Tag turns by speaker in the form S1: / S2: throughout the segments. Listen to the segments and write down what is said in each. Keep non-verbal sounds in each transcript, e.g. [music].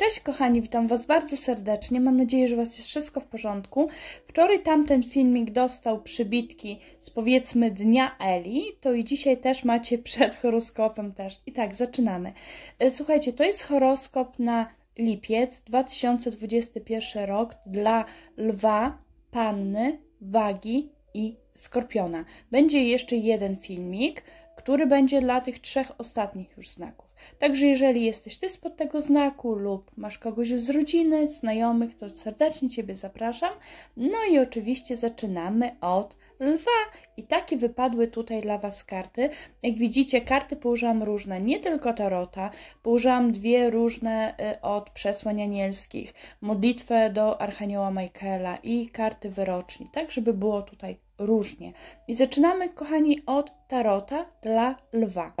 S1: Cześć kochani, witam Was bardzo serdecznie. Mam nadzieję, że Was jest wszystko w porządku. Wczoraj tamten filmik dostał przybitki z powiedzmy dnia Eli, to i dzisiaj też macie przed horoskopem też. I tak, zaczynamy. E, słuchajcie, to jest horoskop na lipiec 2021 rok dla lwa, panny, wagi i skorpiona. Będzie jeszcze jeden filmik, który będzie dla tych trzech ostatnich już znaków. Także jeżeli jesteś Ty spod tego znaku lub masz kogoś z rodziny, znajomych, to serdecznie Ciebie zapraszam. No i oczywiście zaczynamy od lwa. I takie wypadły tutaj dla Was karty. Jak widzicie, karty położyłam różne, nie tylko tarota. Położyłam dwie różne y, od przesłań anielskich, modlitwę do Archanioła Michaela i karty wyroczni, tak żeby było tutaj różnie. I zaczynamy, kochani, od tarota dla lwa.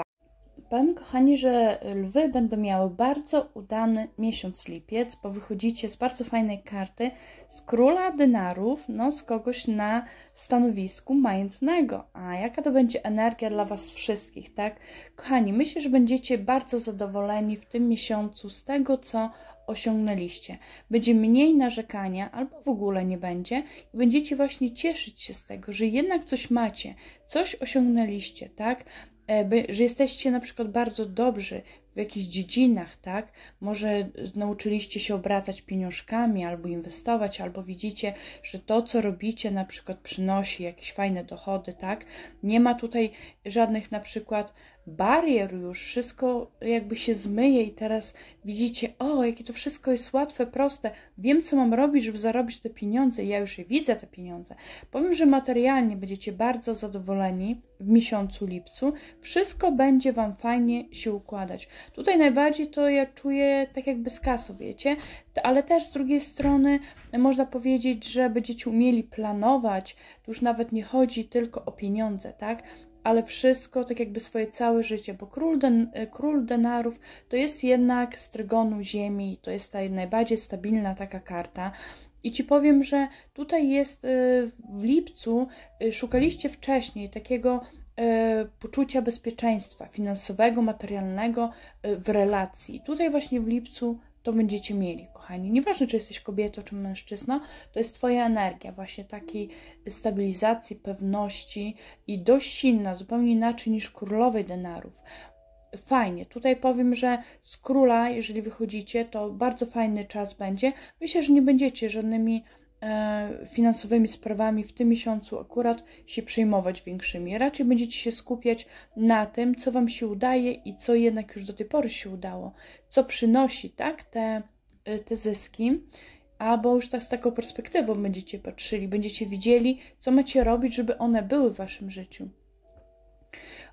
S1: Powiem, kochani, że lwy będą miały bardzo udany miesiąc lipiec, bo wychodzicie z bardzo fajnej karty z króla dynarów, no z kogoś na stanowisku majątnego. A jaka to będzie energia dla Was wszystkich, tak? Kochani, myślę, że będziecie bardzo zadowoleni w tym miesiącu z tego, co osiągnęliście. Będzie mniej narzekania albo w ogóle nie będzie i będziecie właśnie cieszyć się z tego, że jednak coś macie, coś osiągnęliście, tak? E, że jesteście na przykład bardzo dobrzy w jakichś dziedzinach, tak? Może nauczyliście się obracać pieniążkami albo inwestować, albo widzicie, że to, co robicie, na przykład przynosi jakieś fajne dochody, tak? Nie ma tutaj żadnych na przykład barier już, wszystko jakby się zmyje i teraz widzicie, o, jakie to wszystko jest łatwe, proste, wiem, co mam robić, żeby zarobić te pieniądze, ja już je widzę, te pieniądze. Powiem, że materialnie będziecie bardzo zadowoleni w miesiącu lipcu, wszystko będzie Wam fajnie się układać. Tutaj najbardziej to ja czuję tak jakby z kasu, wiecie, ale też z drugiej strony można powiedzieć, że będziecie umieli planować, tu już nawet nie chodzi tylko o pieniądze, tak, ale wszystko, tak jakby swoje całe życie, bo król, den, e, król denarów to jest jednak z trygonu ziemi, to jest ta najbardziej stabilna taka karta, i ci powiem, że tutaj jest e, w lipcu, e, szukaliście wcześniej takiego E, poczucia bezpieczeństwa finansowego, materialnego e, w relacji. Tutaj właśnie w lipcu to będziecie mieli, kochani. Nieważne, czy jesteś kobietą, czy mężczyzną, to jest Twoja energia, właśnie takiej stabilizacji, pewności i dość silna, zupełnie inaczej niż królowej denarów. Fajnie, tutaj powiem, że z króla, jeżeli wychodzicie, to bardzo fajny czas będzie. Myślę, że nie będziecie żadnymi E, finansowymi sprawami w tym miesiącu akurat się przejmować większymi. Raczej będziecie się skupiać na tym, co Wam się udaje i co jednak już do tej pory się udało, co przynosi tak te, e, te zyski, albo już tak z taką perspektywą będziecie patrzyli, będziecie widzieli, co macie robić, żeby one były w Waszym życiu.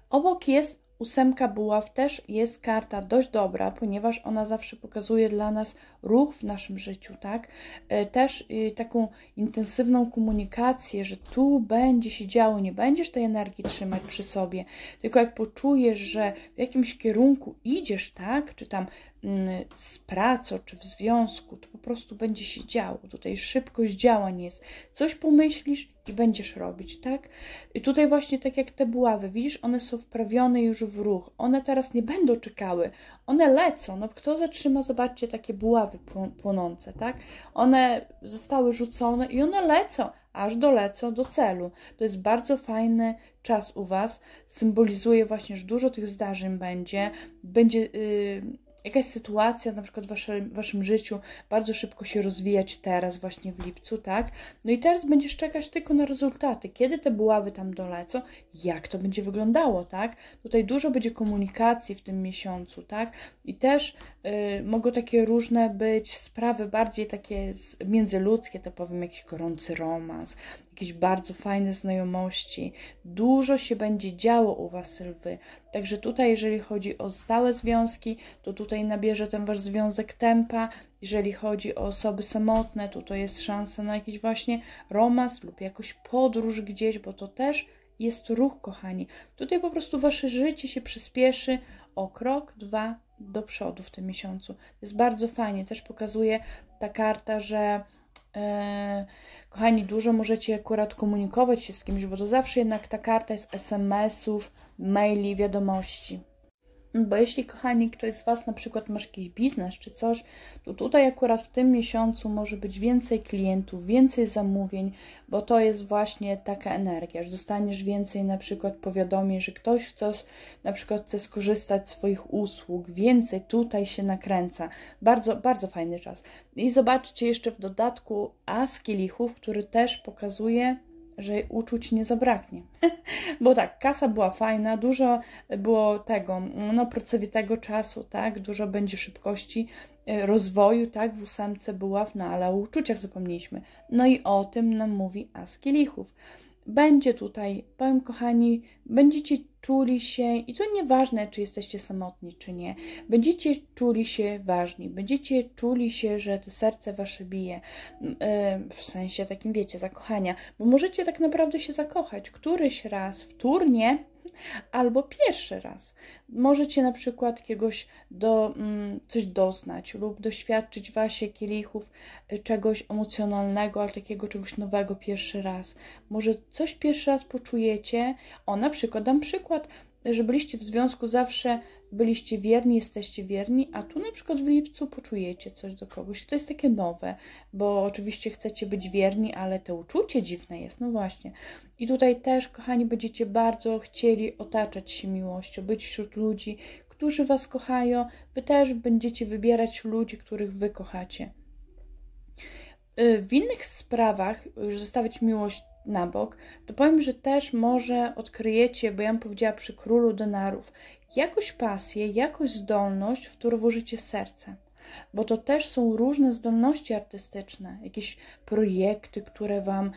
S1: Obok jest Ósemka buław też jest karta dość dobra, ponieważ ona zawsze pokazuje dla nas ruch w naszym życiu, tak? E, też e, taką intensywną komunikację, że tu będzie się działo, nie będziesz tej energii trzymać przy sobie, tylko jak poczujesz, że w jakimś kierunku idziesz, tak? Czy tam Y, z pracą czy w związku, to po prostu będzie się działo. Tutaj szybkość działań jest. Coś pomyślisz i będziesz robić, tak? I tutaj właśnie tak jak te buławy, widzisz, one są wprawione już w ruch. One teraz nie będą czekały. One lecą. No kto zatrzyma, zobaczcie, takie buławy płonące, tak? One zostały rzucone i one lecą, aż dolecą do celu. To jest bardzo fajny czas u Was. Symbolizuje właśnie, że dużo tych zdarzeń będzie. Będzie... Yy, jakaś sytuacja na przykład w waszym, waszym życiu bardzo szybko się rozwijać teraz, właśnie w lipcu, tak? No i teraz będziesz czekać tylko na rezultaty, kiedy te buławy tam dolecą, jak to będzie wyglądało, tak? Tutaj dużo będzie komunikacji w tym miesiącu, tak? I też y, mogą takie różne być sprawy bardziej takie międzyludzkie, to powiem jakiś gorący romans, jakieś bardzo fajne znajomości. Dużo się będzie działo u Was lwy. Także tutaj, jeżeli chodzi o stałe związki, to tutaj nabierze ten Wasz związek tempa. Jeżeli chodzi o osoby samotne, to to jest szansa na jakiś właśnie romans lub jakąś podróż gdzieś, bo to też jest ruch, kochani. Tutaj po prostu Wasze życie się przyspieszy o krok, dwa do przodu w tym miesiącu. jest bardzo fajnie. Też pokazuje ta karta, że... Yy, Kochani, dużo możecie akurat komunikować się z kimś, bo to zawsze jednak ta karta jest SMS-ów, maili, wiadomości. Bo jeśli, kochani, ktoś z Was na przykład masz jakiś biznes czy coś, to tutaj akurat w tym miesiącu może być więcej klientów, więcej zamówień, bo to jest właśnie taka energia, że dostaniesz więcej na przykład powiadomień, że ktoś chce, na przykład chce skorzystać z swoich usług, więcej tutaj się nakręca. Bardzo, bardzo fajny czas. I zobaczcie jeszcze w dodatku z Kielichów, który też pokazuje że jej uczuć nie zabraknie. [laughs] Bo tak, kasa była fajna, dużo było tego, no pracowitego czasu, tak, dużo będzie szybkości, e, rozwoju, tak, w ósemce była, no ale o uczuciach zapomnieliśmy. No i o tym nam mówi Askilichów będzie tutaj. Powiem, kochani, będziecie czuli się, i to nieważne, czy jesteście samotni, czy nie, będziecie czuli się ważni, będziecie czuli się, że to serce wasze bije, e, w sensie takim, wiecie, zakochania, bo możecie tak naprawdę się zakochać któryś raz wtórnie albo pierwszy raz. Możecie na przykład jakiegoś do, mm, coś doznać lub doświadczyć wasie kielichów y, czegoś emocjonalnego, ale takiego czegoś nowego pierwszy raz. Może coś pierwszy raz poczujecie, o na przykład dam przykład, że byliście w związku zawsze byliście wierni, jesteście wierni, a tu na przykład w lipcu poczujecie coś do kogoś. To jest takie nowe, bo oczywiście chcecie być wierni, ale to uczucie dziwne jest, no właśnie. I tutaj też, kochani, będziecie bardzo chcieli otaczać się miłością, być wśród ludzi, którzy Was kochają. Wy też będziecie wybierać ludzi, których Wy kochacie. Y, w innych sprawach, już zostawić miłość na bok, to powiem, że też może odkryjecie, bo ja bym powiedziała przy królu denarów, jakąś pasję, jakąś zdolność, w którą włożycie serce. Bo to też są różne zdolności artystyczne, jakieś projekty, które Wam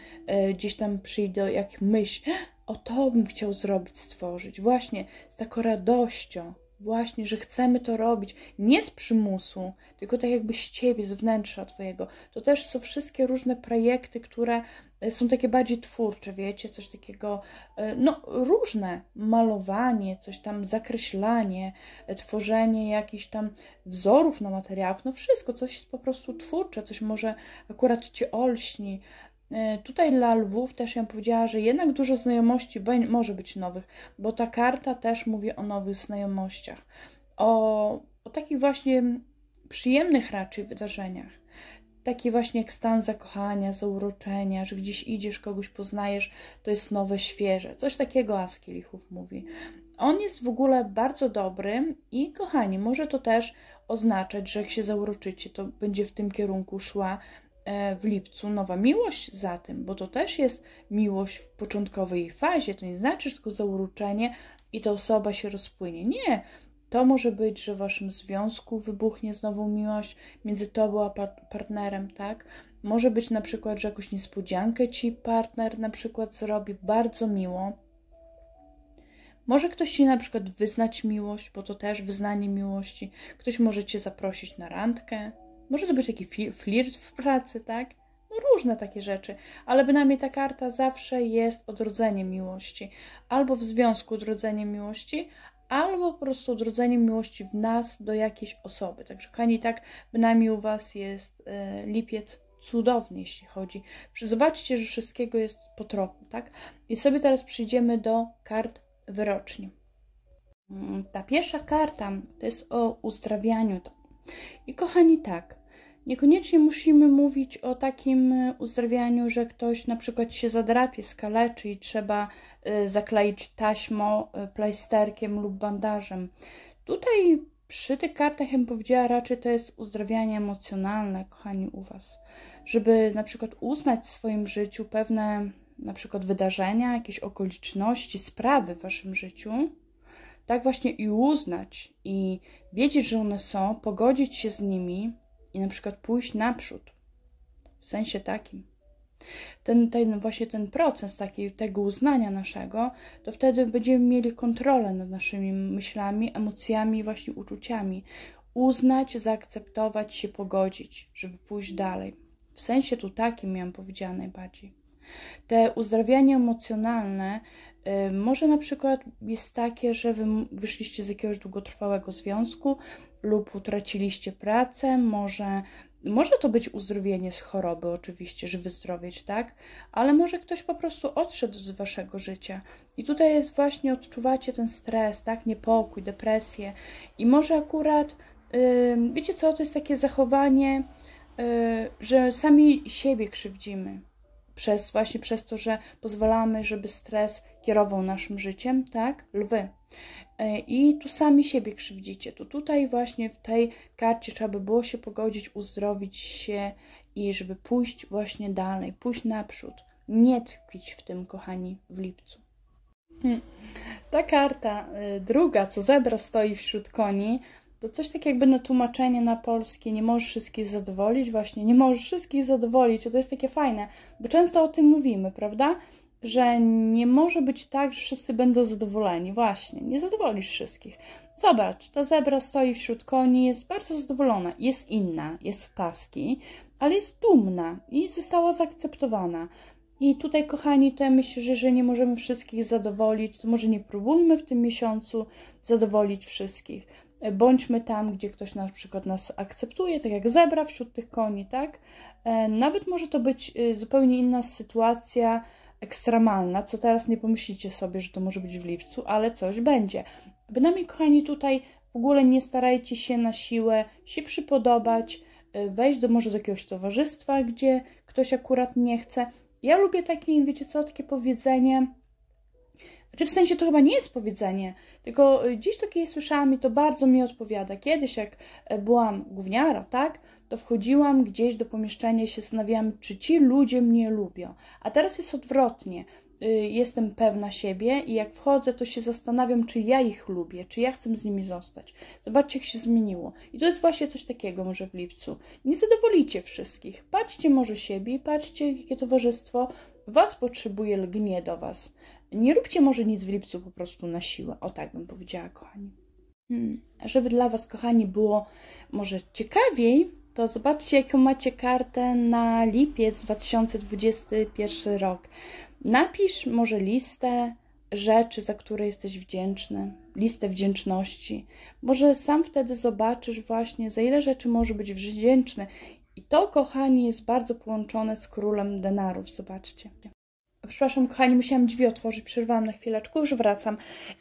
S1: y, gdzieś tam przyjdą, jak myśl, o to bym chciał zrobić, stworzyć, właśnie z taką radością, właśnie, że chcemy to robić nie z przymusu, tylko tak jakby z ciebie, z wnętrza twojego. To też są wszystkie różne projekty, które E, są takie bardziej twórcze, wiecie, coś takiego, e, no różne, malowanie, coś tam, zakreślanie, e, tworzenie jakichś tam wzorów na materiałach, no wszystko, coś jest po prostu twórcze, coś może akurat Cię olśni. Tutaj dla lwów też ja powiedziała, że jednak dużo znajomości może być nowych, bo ta karta też mówi o nowych znajomościach, o, o takich właśnie przyjemnych raczej wydarzeniach taki właśnie jak stan zakochania, zauroczenia, że gdzieś idziesz, kogoś poznajesz, to jest nowe, świeże. Coś takiego Askielichów mówi. On jest w ogóle bardzo dobry i kochani, może to też oznaczać, że jak się zauroczycie, to będzie w tym kierunku szła e, w lipcu nowa miłość za tym, bo to też jest miłość w początkowej fazie. To nie znaczy, że tylko zauroczenie i ta osoba się rozpłynie. Nie, to może być, że w waszym związku wybuchnie znowu miłość między tobą a partnerem, tak? Może być na przykład, że jakąś niespodziankę ci partner na przykład zrobi bardzo miło. Może ktoś ci na przykład wyznać miłość, bo to też wyznanie miłości. Ktoś może cię zaprosić na randkę. Może to być taki flirt w pracy, tak? No różne takie rzeczy, ale bynajmniej ta karta zawsze jest odrodzeniem miłości. Albo w związku odrodzeniem miłości, albo po prostu odrodzeniem miłości w nas do jakiejś osoby. Także kochani, tak bynajmniej u Was jest e, lipiec cudowny, jeśli chodzi. Zobaczcie, że wszystkiego jest po trochu, tak? I sobie teraz przyjdziemy do kart wyroczni. Mm, ta pierwsza karta to jest o uzdrawianiu. I kochani, tak, Niekoniecznie musimy mówić o takim e, uzdrawianiu, że ktoś na przykład się zadrapie, skaleczy i trzeba e, zakleić taśmą, e, plajsterkiem lub bandażem. Tutaj przy tych kartach, bym powiedziała, raczej to jest uzdrawianie emocjonalne, kochani, u Was. Żeby na przykład uznać w swoim życiu pewne na przykład wydarzenia, jakieś okoliczności, sprawy w Waszym życiu, tak właśnie i uznać i wiedzieć, że one są, pogodzić się z nimi, i na przykład pójść naprzód. W sensie takim. Ten, ten właśnie ten proces taki, tego uznania naszego, to wtedy będziemy mieli kontrolę nad naszymi myślami, emocjami, właśnie uczuciami. Uznać, zaakceptować, się pogodzić, żeby pójść dalej. W sensie tu takim miałam powiedziane najbardziej. Te uzdrawianie emocjonalne y, może na przykład jest takie, że wy wyszliście z jakiegoś długotrwałego związku, lub utraciliście pracę, może może to być uzdrowienie z choroby, oczywiście, że wyzdrowieć, tak? Ale może ktoś po prostu odszedł z waszego życia. I tutaj jest właśnie, odczuwacie ten stres, tak? Niepokój, depresję. I może akurat, yy, wiecie co, to jest takie zachowanie, yy, że sami siebie krzywdzimy. Przez, właśnie przez to, że pozwalamy, żeby stres kierował naszym życiem, tak? Lwy. E, i tu sami siebie krzywdzicie. To tutaj właśnie w tej karcie trzeba by było się pogodzić, uzdrowić się i żeby pójść właśnie dalej, pójść naprzód. Nie tkwić w tym, kochani, w lipcu. Hm. Ta karta e, druga, co zebra stoi wśród koni, to coś tak jakby na tłumaczenie na polskie, nie możesz wszystkich zadowolić, właśnie nie możesz wszystkich zadowolić, to jest takie fajne, bo często o tym mówimy, prawda? że nie może być tak, że wszyscy będą zadowoleni. Właśnie, nie zadowolisz wszystkich. Zobacz, ta zebra stoi wśród koni, jest bardzo zadowolona, jest inna, jest w paski, ale jest dumna i została zaakceptowana. I tutaj, kochani, to ja myślę, że nie możemy wszystkich zadowolić, to może nie próbujmy w tym miesiącu zadowolić wszystkich. Bądźmy tam, gdzie ktoś na przykład nas akceptuje, tak jak zebra wśród tych koni, tak? E, nawet może to być e, zupełnie inna sytuacja, ekstremalna, co teraz nie pomyślicie sobie, że to może być w lipcu, ale coś będzie. Bynajmniej, kochani, tutaj w ogóle nie starajcie się na siłę się przypodobać, y, wejść do może do jakiegoś towarzystwa, gdzie ktoś akurat nie chce. Ja lubię takie, wiecie co, takie powiedzenie, znaczy w sensie to chyba nie jest powiedzenie, tylko y, dziś takie słyszałam i to bardzo mi odpowiada. Kiedyś jak y, byłam gówniara, tak, to wchodziłam gdzieś do pomieszczenia i się zastanawiałam, czy ci ludzie mnie lubią. A teraz jest odwrotnie. Y, jestem pewna siebie i jak wchodzę, to się zastanawiam, czy ja ich lubię, czy ja chcę z nimi zostać. Zobaczcie, jak się zmieniło. I to jest właśnie coś takiego, może w lipcu. Nie zadowolicie wszystkich. Patrzcie może siebie, patrzcie, jakie towarzystwo was potrzebuje, lgnie do was. Nie róbcie może nic w lipcu po prostu na siłę. O tak bym powiedziała, kochani. Hmm. Żeby dla Was, kochani, było może ciekawiej, to zobaczcie, jaką macie kartę na lipiec 2021 rok. Napisz może listę rzeczy, za które jesteś wdzięczny, listę wdzięczności. Może sam wtedy zobaczysz właśnie, za ile rzeczy może być wdzięczny. I to, kochani, jest bardzo połączone z królem denarów. Zobaczcie. Przepraszam, kochani, musiałam drzwi otworzyć, przerwałam na chwileczkę, już wracam.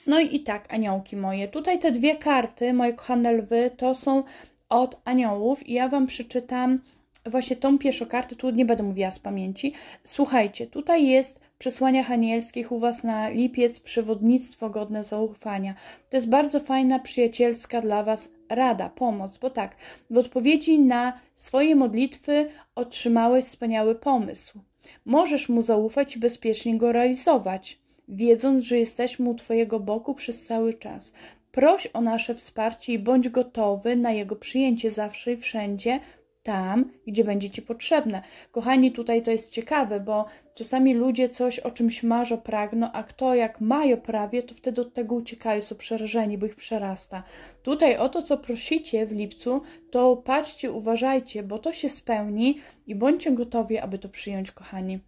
S1: No i tak, aniołki moje, tutaj te dwie karty, moje kochane lwy, to są od aniołów i ja Wam przeczytam właśnie tą pierwszą kartę, tu nie będę mówiła z pamięci. Słuchajcie, tutaj jest przesłaniach anielskich u Was na lipiec przewodnictwo godne zaufania. To jest bardzo fajna, przyjacielska dla Was rada, pomoc, bo tak, w odpowiedzi na swoje modlitwy otrzymałeś wspaniały pomysł. Możesz mu zaufać i bezpiecznie go realizować, wiedząc, że jesteś mu Twojego boku przez cały czas. Proś o nasze wsparcie i bądź gotowy na jego przyjęcie zawsze i wszędzie, tam, gdzie będzie Ci potrzebne. Kochani, tutaj to jest ciekawe, bo czasami ludzie coś o czymś marzą, pragną, a kto jak mają prawie, to wtedy od tego uciekają, są przerażeni, bo ich przerasta. Tutaj o to, co prosicie w lipcu, to patrzcie, uważajcie, bo to się spełni i bądźcie gotowi, aby to przyjąć, kochani.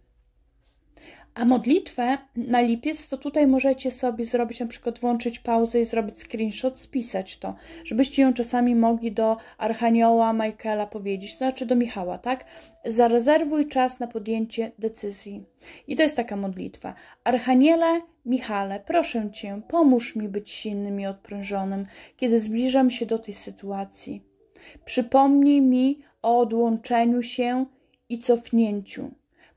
S1: A modlitwę na lipiec to tutaj możecie sobie zrobić, na przykład włączyć pauzę i zrobić screenshot, spisać to, żebyście ją czasami mogli do Archanioła, Michaela powiedzieć, to znaczy do Michała, tak? Zarezerwuj czas na podjęcie decyzji. I to jest taka modlitwa. Archaniele, Michale, proszę Cię, pomóż mi być silnym i odprężonym, kiedy zbliżam się do tej sytuacji. Przypomnij mi o odłączeniu się i cofnięciu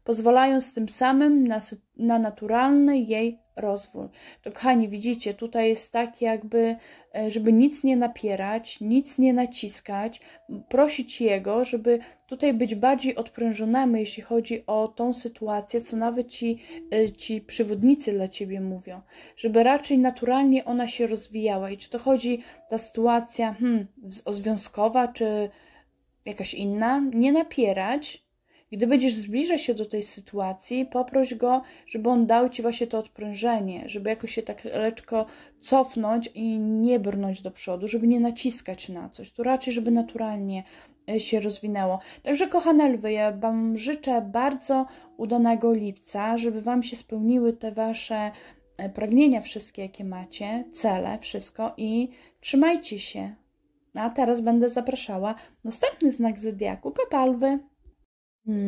S1: pozwalając tym samym na, na naturalny jej rozwój. To kochani, widzicie, tutaj jest tak jakby, e, żeby nic nie napierać, nic nie naciskać, prosić jego, żeby tutaj być bardziej odprężonemu, jeśli chodzi o tą sytuację, co nawet ci, e, ci przywodnicy dla ciebie mówią, żeby raczej naturalnie ona się rozwijała. I czy to chodzi ta sytuacja hmm, o związkowa, czy jakaś inna, nie napierać, gdy będziesz zbliżać się do tej sytuacji, poproś go, żeby on dał ci właśnie to odprężenie, żeby jakoś się tak leczko cofnąć i nie brnąć do przodu, żeby nie naciskać na coś, to raczej, żeby naturalnie e, się rozwinęło. Także kochane lwy, ja Wam życzę bardzo udanego lipca, żeby Wam się spełniły te Wasze e, pragnienia wszystkie, jakie macie, cele, wszystko i trzymajcie się. No, a teraz będę zapraszała następny znak zodiaku, papalwy.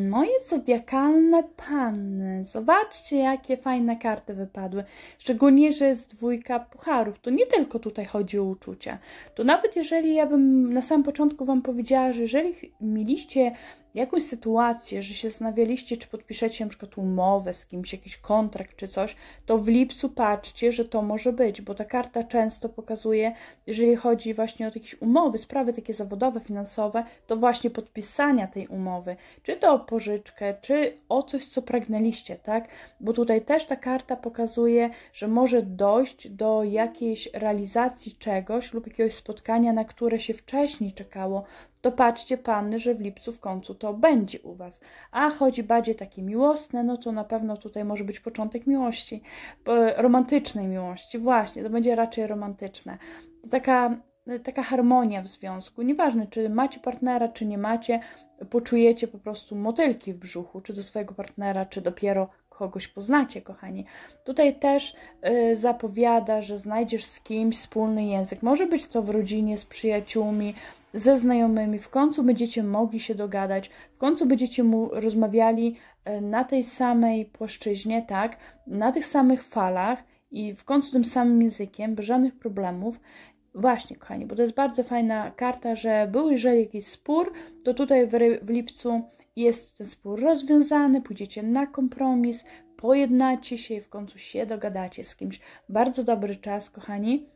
S1: Moje zodiakalne panny. Zobaczcie, jakie fajne karty wypadły. Szczególnie, że jest dwójka pucharów. To nie tylko tutaj chodzi o uczucia. To nawet jeżeli ja bym na samym początku Wam powiedziała, że jeżeli mieliście jakąś sytuację, że się zastanawialiście, czy podpiszecie na przykład umowę z kimś, jakiś kontrakt czy coś, to w lipcu patrzcie, że to może być, bo ta karta często pokazuje, jeżeli chodzi właśnie o jakieś umowy, sprawy takie zawodowe, finansowe, to właśnie podpisania tej umowy, czy to o pożyczkę, czy o coś, co pragnęliście, tak? Bo tutaj też ta karta pokazuje, że może dojść do jakiejś realizacji czegoś lub jakiegoś spotkania, na które się wcześniej czekało, to patrzcie panny, że w lipcu w końcu to będzie u Was. A chodzi bardziej takie miłosne, no to na pewno tutaj może być początek miłości, romantycznej miłości, właśnie, to będzie raczej romantyczne. To taka, taka harmonia w związku, nieważne czy macie partnera, czy nie macie, poczujecie po prostu motylki w brzuchu, czy do swojego partnera, czy dopiero kogoś poznacie, kochani. Tutaj też y, zapowiada, że znajdziesz z kimś wspólny język. Może być to w rodzinie, z przyjaciółmi, ze znajomymi, w końcu będziecie mogli się dogadać, w końcu będziecie mu rozmawiali e, na tej samej płaszczyźnie, tak, na tych samych falach i w końcu tym samym językiem, bez żadnych problemów. Właśnie, kochani, bo to jest bardzo fajna karta, że był jeżeli jakiś spór, to tutaj w, w lipcu jest ten spór rozwiązany, pójdziecie na kompromis, pojednacie się i w końcu się dogadacie z kimś. Bardzo dobry czas, kochani.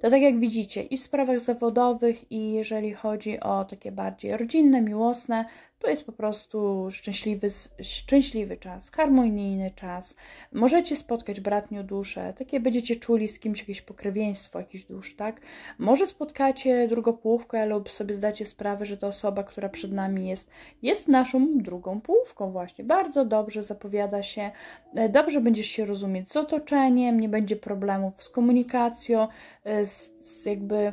S1: To tak jak widzicie i w sprawach zawodowych i jeżeli chodzi o takie bardziej rodzinne, miłosne, to jest po prostu szczęśliwy, szczęśliwy czas, harmonijny czas. Możecie spotkać bratnią duszę, takie będziecie czuli z kimś jakieś pokrewieństwo, jakiś dusz, tak? Może spotkacie drugą półkę lub sobie zdacie sprawę, że ta osoba, która przed nami jest, jest naszą drugą półką właśnie. Bardzo dobrze zapowiada się, e, dobrze będziesz się rozumieć z otoczeniem, nie będzie problemów z komunikacją, e, z, z jakby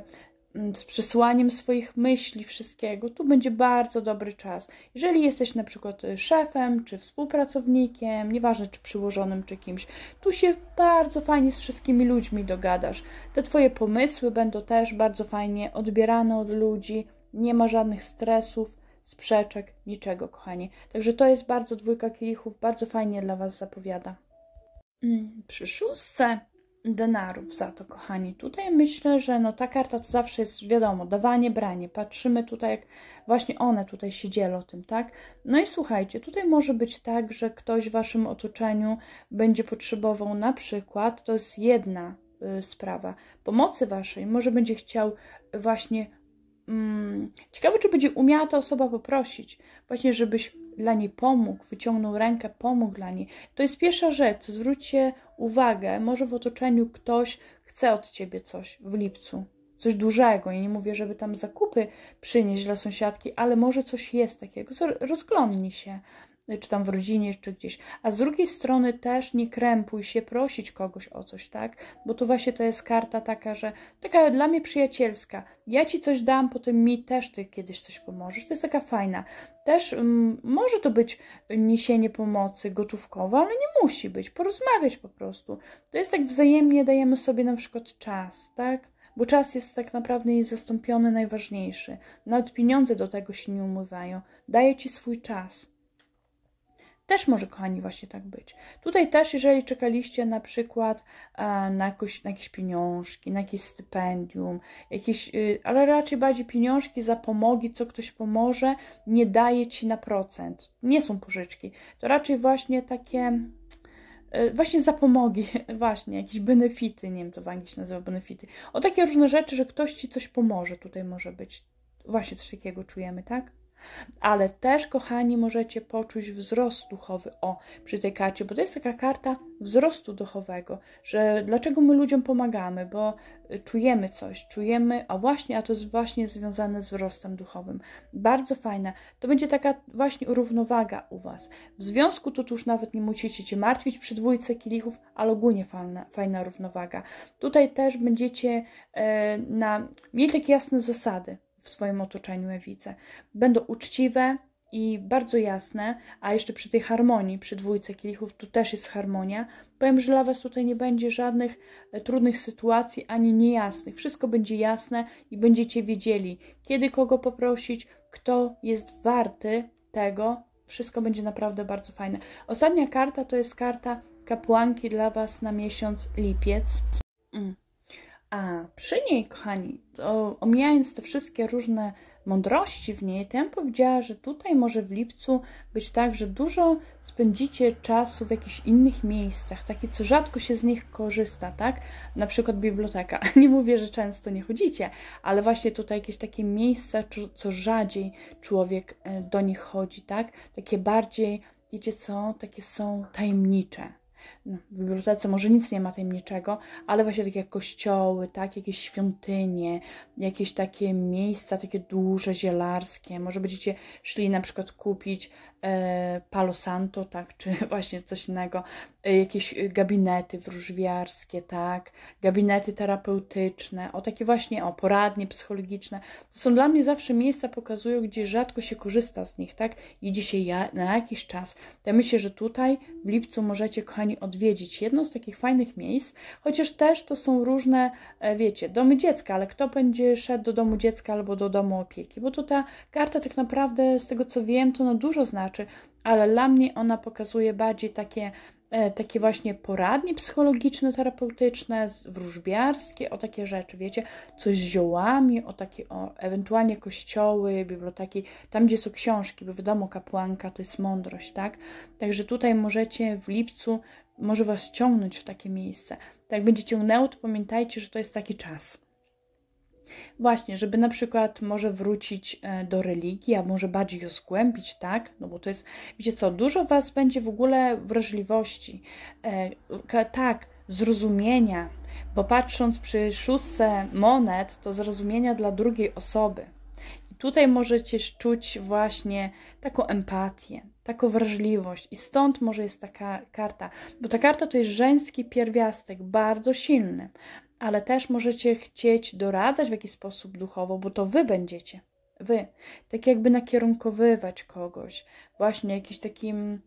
S1: Mm, z przesłaniem swoich myśli, wszystkiego, tu będzie bardzo dobry czas. Jeżeli jesteś na przykład y, szefem, czy współpracownikiem, nieważne czy przyłożonym, czy kimś, tu się bardzo fajnie z wszystkimi ludźmi dogadasz. Te Twoje pomysły będą też bardzo fajnie odbierane od ludzi, nie ma żadnych stresów, sprzeczek, niczego, kochani. Także to jest bardzo dwójka kielichów, bardzo fajnie dla Was zapowiada. Mm, przy szóstce denarów za to, kochani. Tutaj myślę, że no ta karta to zawsze jest, wiadomo, dawanie, branie. Patrzymy tutaj, jak właśnie one tutaj się dzielą tym, tak? No i słuchajcie, tutaj może być tak, że ktoś w waszym otoczeniu będzie potrzebował na przykład, to jest jedna y, sprawa, pomocy waszej. Może będzie chciał właśnie, mm, ciekawe, czy będzie umiała ta osoba poprosić, właśnie żebyś dla niej pomógł, wyciągnął rękę, pomógł dla niej. To jest pierwsza rzecz, zwróćcie uwagę, może w otoczeniu ktoś chce od ciebie coś w lipcu, coś dużego. Ja nie mówię, żeby tam zakupy przynieść dla sąsiadki, ale może coś jest takiego. Rozglądnij się, no czy tam w rodzinie, czy gdzieś. A z drugiej strony też nie krępuj się prosić kogoś o coś, tak? Bo tu właśnie to jest karta taka, że taka dla mnie przyjacielska. Ja ci coś dam, potem mi też ty kiedyś coś pomożesz. To jest taka fajna. Też mm, może to być niesienie pomocy gotówkowa, ale nie musi być. Porozmawiać po prostu. To jest tak wzajemnie dajemy sobie na przykład czas, tak? bo czas jest tak naprawdę zastąpiony najważniejszy. Nawet pieniądze do tego się nie umywają. Daje ci swój czas. Też może, kochani, właśnie tak być. Tutaj też, jeżeli czekaliście na przykład e, na, jakoś, na jakieś pieniążki, na jakieś stypendium, jakieś, y, ale raczej bardziej pieniążki za pomogi, co ktoś pomoże, nie daje ci na procent. Nie są pożyczki. To raczej właśnie takie e, właśnie zapomogi, [laughs] właśnie jakieś benefity, nie wiem, to w Anglii się nazywa benefity. O takie różne rzeczy, że ktoś ci coś pomoże tutaj może być. Właśnie coś takiego czujemy, tak? ale też, kochani, możecie poczuć wzrost duchowy o, przy tej karcie, bo to jest taka karta wzrostu duchowego, że dlaczego my ludziom pomagamy, bo y, czujemy coś, czujemy, a właśnie, a to jest właśnie związane z wzrostem duchowym. Bardzo fajne. To będzie taka właśnie równowaga u Was. W związku to już nawet nie musicie się martwić przy dwójce kielichów, ale ogólnie fajna, fajna równowaga. Tutaj też będziecie e, na, mieli takie jasne zasady, w swoim otoczeniu Ewice. Będą uczciwe i bardzo jasne, a jeszcze przy tej harmonii, przy dwójce kielichów, tu też jest harmonia. Powiem, że dla Was tutaj nie będzie żadnych e, trudnych sytuacji ani niejasnych. Wszystko będzie jasne i będziecie wiedzieli, kiedy kogo poprosić, kto jest warty tego. Wszystko będzie naprawdę bardzo fajne. Ostatnia karta to jest karta kapłanki dla Was na miesiąc lipiec. Mm. A przy niej, kochani, to omijając te wszystkie różne mądrości w niej, to ja bym powiedziała, że tutaj może w lipcu być tak, że dużo spędzicie czasu w jakichś innych miejscach, takie, co rzadko się z nich korzysta, tak? Na przykład biblioteka. [laughs] Nie mówię, że często nie chodzicie, ale właśnie tutaj jakieś takie miejsca, co rzadziej człowiek e, do nich chodzi, tak? Takie bardziej, wiecie co, takie są tajemnicze, no, w bibliotece może nic nie ma tajemniczego, ale właśnie takie kościoły, tak, jakieś świątynie, jakieś takie miejsca, takie duże, zielarskie. Może będziecie szli na przykład kupić E, Palo Santo, tak, czy [laughs] właśnie coś innego, e, jakieś e, gabinety wróżwiarskie, tak, gabinety terapeutyczne, o takie właśnie, o poradnie psychologiczne. To są dla mnie zawsze miejsca, pokazują, gdzie rzadko się korzysta z nich, tak, idzie się ja, na jakiś czas. Ja myślę, że tutaj w lipcu możecie, kochani, odwiedzić jedno z takich fajnych miejsc, chociaż też to są różne, wiecie, domy dziecka, ale kto będzie szedł do domu dziecka albo do domu opieki, bo to ta karta tak naprawdę, z tego co wiem, to no dużo znaczy, znaczy, ale dla mnie ona pokazuje bardziej takie, e, takie właśnie poradnie psychologiczne, terapeutyczne, wróżbiarskie, o takie rzeczy, wiecie, coś z ziołami, o takie, o ewentualnie kościoły, biblioteki, tam gdzie są książki, bo wiadomo, kapłanka to jest mądrość, tak? Także tutaj możecie w lipcu, może Was ciągnąć w takie miejsce. Tak jak będzie ciągnęło, to pamiętajcie, że to jest taki czas Właśnie, żeby na przykład może wrócić e, do religii, a może bardziej ją zgłębić, tak? No bo to jest, wiecie co, dużo Was będzie w ogóle wrażliwości, e, tak, zrozumienia, bo patrząc przy szóstce monet, to zrozumienia dla drugiej osoby. I tutaj możecie czuć właśnie taką empatię, taką wrażliwość i stąd może jest taka karta, bo ta karta to jest żeński pierwiastek, bardzo silny, ale też możecie chcieć doradzać w jakiś sposób duchowo, bo to wy będziecie. Wy. Tak jakby nakierunkowywać kogoś, właśnie jakiś takim, mm,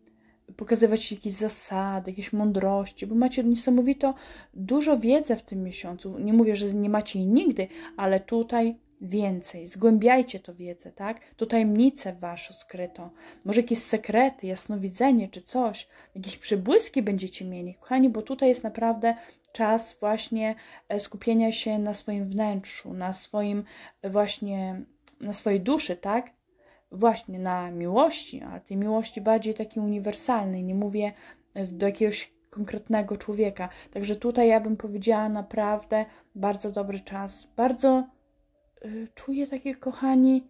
S1: pokazywać jakieś zasady, jakieś mądrości, bo macie niesamowito dużo wiedzy w tym miesiącu. Nie mówię, że nie macie jej nigdy, ale tutaj więcej. Zgłębiajcie to wiedzę, tak? To tajemnicę waszą skrytą. Może jakieś sekrety, jasnowidzenie czy coś. Jakieś przybłyski będziecie mieli, kochani, bo tutaj jest naprawdę czas właśnie e, skupienia się na swoim wnętrzu, na swoim e, właśnie, na swojej duszy, tak? Właśnie na miłości, a tej miłości bardziej takiej uniwersalnej, nie mówię e, do jakiegoś konkretnego człowieka. Także tutaj ja bym powiedziała naprawdę bardzo dobry czas. Bardzo czuję takie, kochani,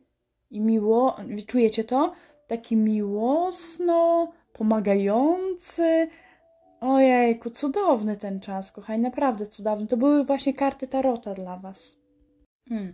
S1: i miło, czujecie to? Taki miłosno, pomagający, Ojejku, cudowny ten czas, kochani, naprawdę cudowny. To były właśnie karty Tarota dla Was. Hmm.